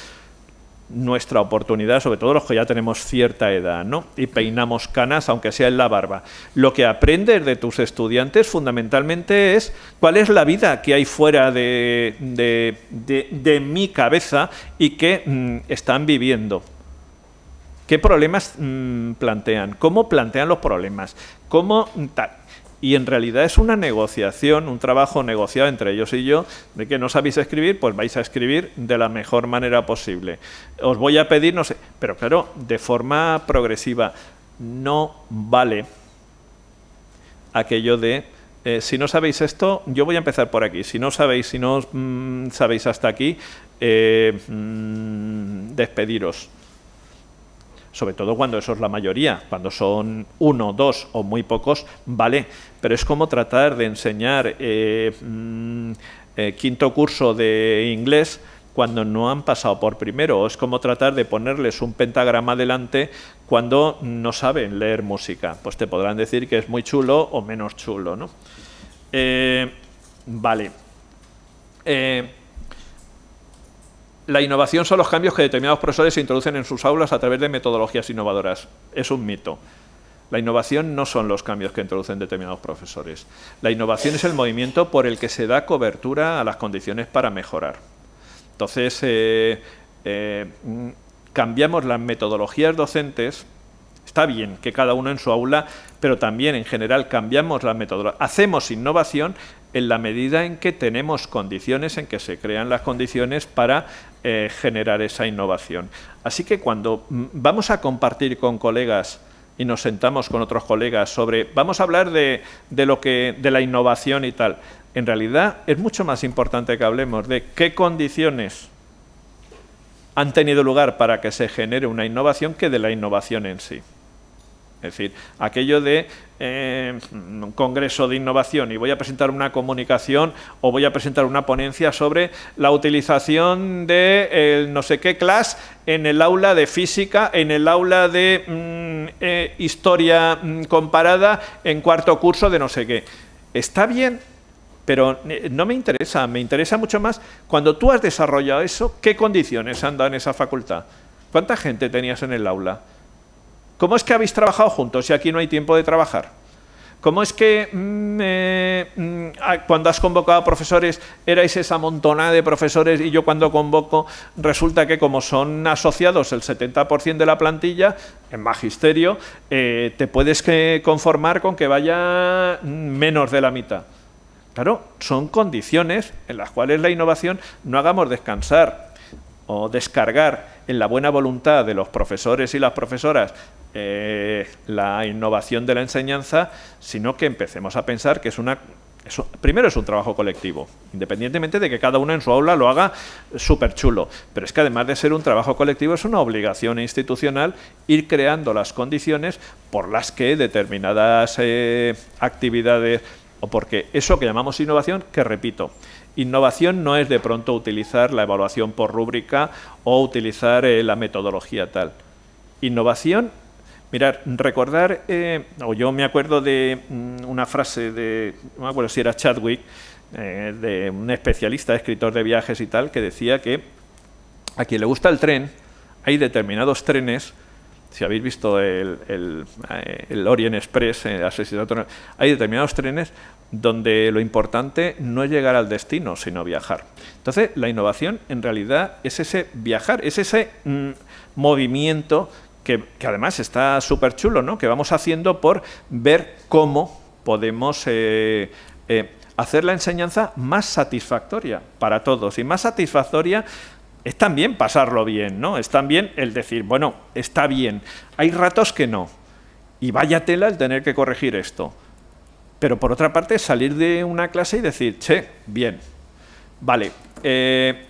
nuestra oportunidad, sobre todo los que ya tenemos cierta edad, ¿no? Y peinamos canas, aunque sea en la barba. Lo que aprendes de tus estudiantes fundamentalmente es cuál es la vida que hay fuera de, mi cabeza y que mm, están viviendo. ¿Qué problemas mm, plantean? ¿Cómo plantean los problemas? ¿Cómo mm, y en realidad es una negociación, un trabajo negociado entre ellos y yo, de que no sabéis escribir, pues vais a escribir de la mejor manera posible. Os voy a pedir, no sé, pero claro, de forma progresiva, no vale aquello de... Eh, si no sabéis esto, yo voy a empezar por aquí. Si no sabéis, si no mm, sabéis hasta aquí, eh, mm, despediros sobre todo cuando eso es la mayoría, cuando son uno, dos o muy pocos, vale, pero es como tratar de enseñar eh, mm, eh, quinto curso de inglés cuando no han pasado por primero, es como tratar de ponerles un pentagrama delante cuando no saben leer música, pues te podrán decir que es muy chulo o menos chulo, ¿no? Eh, vale. La innovación son los cambios que determinados profesores introducen en sus aulas a través de metodologías innovadoras. Es un mito. La innovación no son los cambios que introducen determinados profesores. La innovación es el movimiento por el que se da cobertura a las condiciones para mejorar. Entonces, eh, eh, mm, cambiamos las metodologías docentes. Está bien que cada uno en su aula, pero también en general cambiamos las metodologías. Hacemos innovación en la medida en que tenemos condiciones, en que se crean las condiciones para eh, generar esa innovación. Así que cuando mm, vamos a compartir con colegas y nos sentamos con otros colegas sobre, vamos a hablar de, de, lo que, de la innovación y tal, en realidad es mucho más importante que hablemos de qué condiciones han tenido lugar para que se genere una innovación que de la innovación en sí. Es decir, aquello de eh, un congreso de innovación y voy a presentar una comunicación o voy a presentar una ponencia sobre la utilización de no sé qué clase en el aula de física, en el aula de mm, eh, historia mm, comparada, en cuarto curso de no sé qué. Está bien, pero eh, no me interesa, me interesa mucho más cuando tú has desarrollado eso, qué condiciones han dado en esa facultad, cuánta gente tenías en el aula. ¿Cómo es que habéis trabajado juntos y aquí no hay tiempo de trabajar? ¿Cómo es que mm, eh, mm, ah, cuando has convocado a profesores erais esa montonada de profesores y yo cuando convoco resulta que como son asociados el 70% de la plantilla en magisterio, eh, te puedes conformar con que vaya mm, menos de la mitad? Claro, son condiciones en las cuales la innovación no hagamos descansar o descargar en la buena voluntad de los profesores y las profesoras eh, la innovación de la enseñanza, sino que empecemos a pensar que es una... primero es un trabajo colectivo, independientemente de que cada uno en su aula lo haga súper chulo, pero es que además de ser un trabajo colectivo es una obligación institucional ir creando las condiciones por las que determinadas eh, actividades o porque eso que llamamos innovación, que repito, innovación no es de pronto utilizar la evaluación por rúbrica o utilizar eh, la metodología tal. Innovación Mirar, recordar, eh, o yo me acuerdo de mm, una frase de, no me acuerdo si era Chadwick, eh, de un especialista, escritor de viajes y tal, que decía que a quien le gusta el tren, hay determinados trenes, si habéis visto el, el, eh, Orient Express, hay determinados trenes donde lo importante no es llegar al destino, sino viajar. Entonces, la innovación en realidad es ese viajar, es ese mm, movimiento que, además está súper chulo, ¿no? que vamos haciendo por ver cómo podemos eh, eh, hacer la enseñanza más satisfactoria para todos. Y más satisfactoria es también pasarlo bien, ¿no? Es también el decir, bueno, está bien, hay ratos que no. Y vaya tela el tener que corregir esto. Pero por otra parte, salir de una clase y decir, che, bien, vale, eh,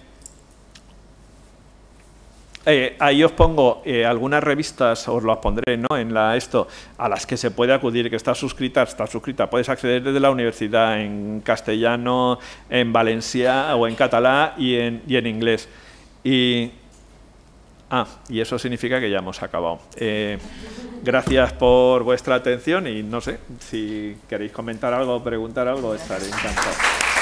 eh, ahí os pongo eh, algunas revistas, os las pondré en la esto, a las que se puede acudir, que está suscrita, está suscrita. Puedes acceder desde la universidad en castellano, en valencia o en catalán y en, inglés. Y, ah, y eso significa que ya hemos acabado. Eh, gracias por vuestra atención y no sé, si queréis comentar algo o preguntar algo, estaré encantado.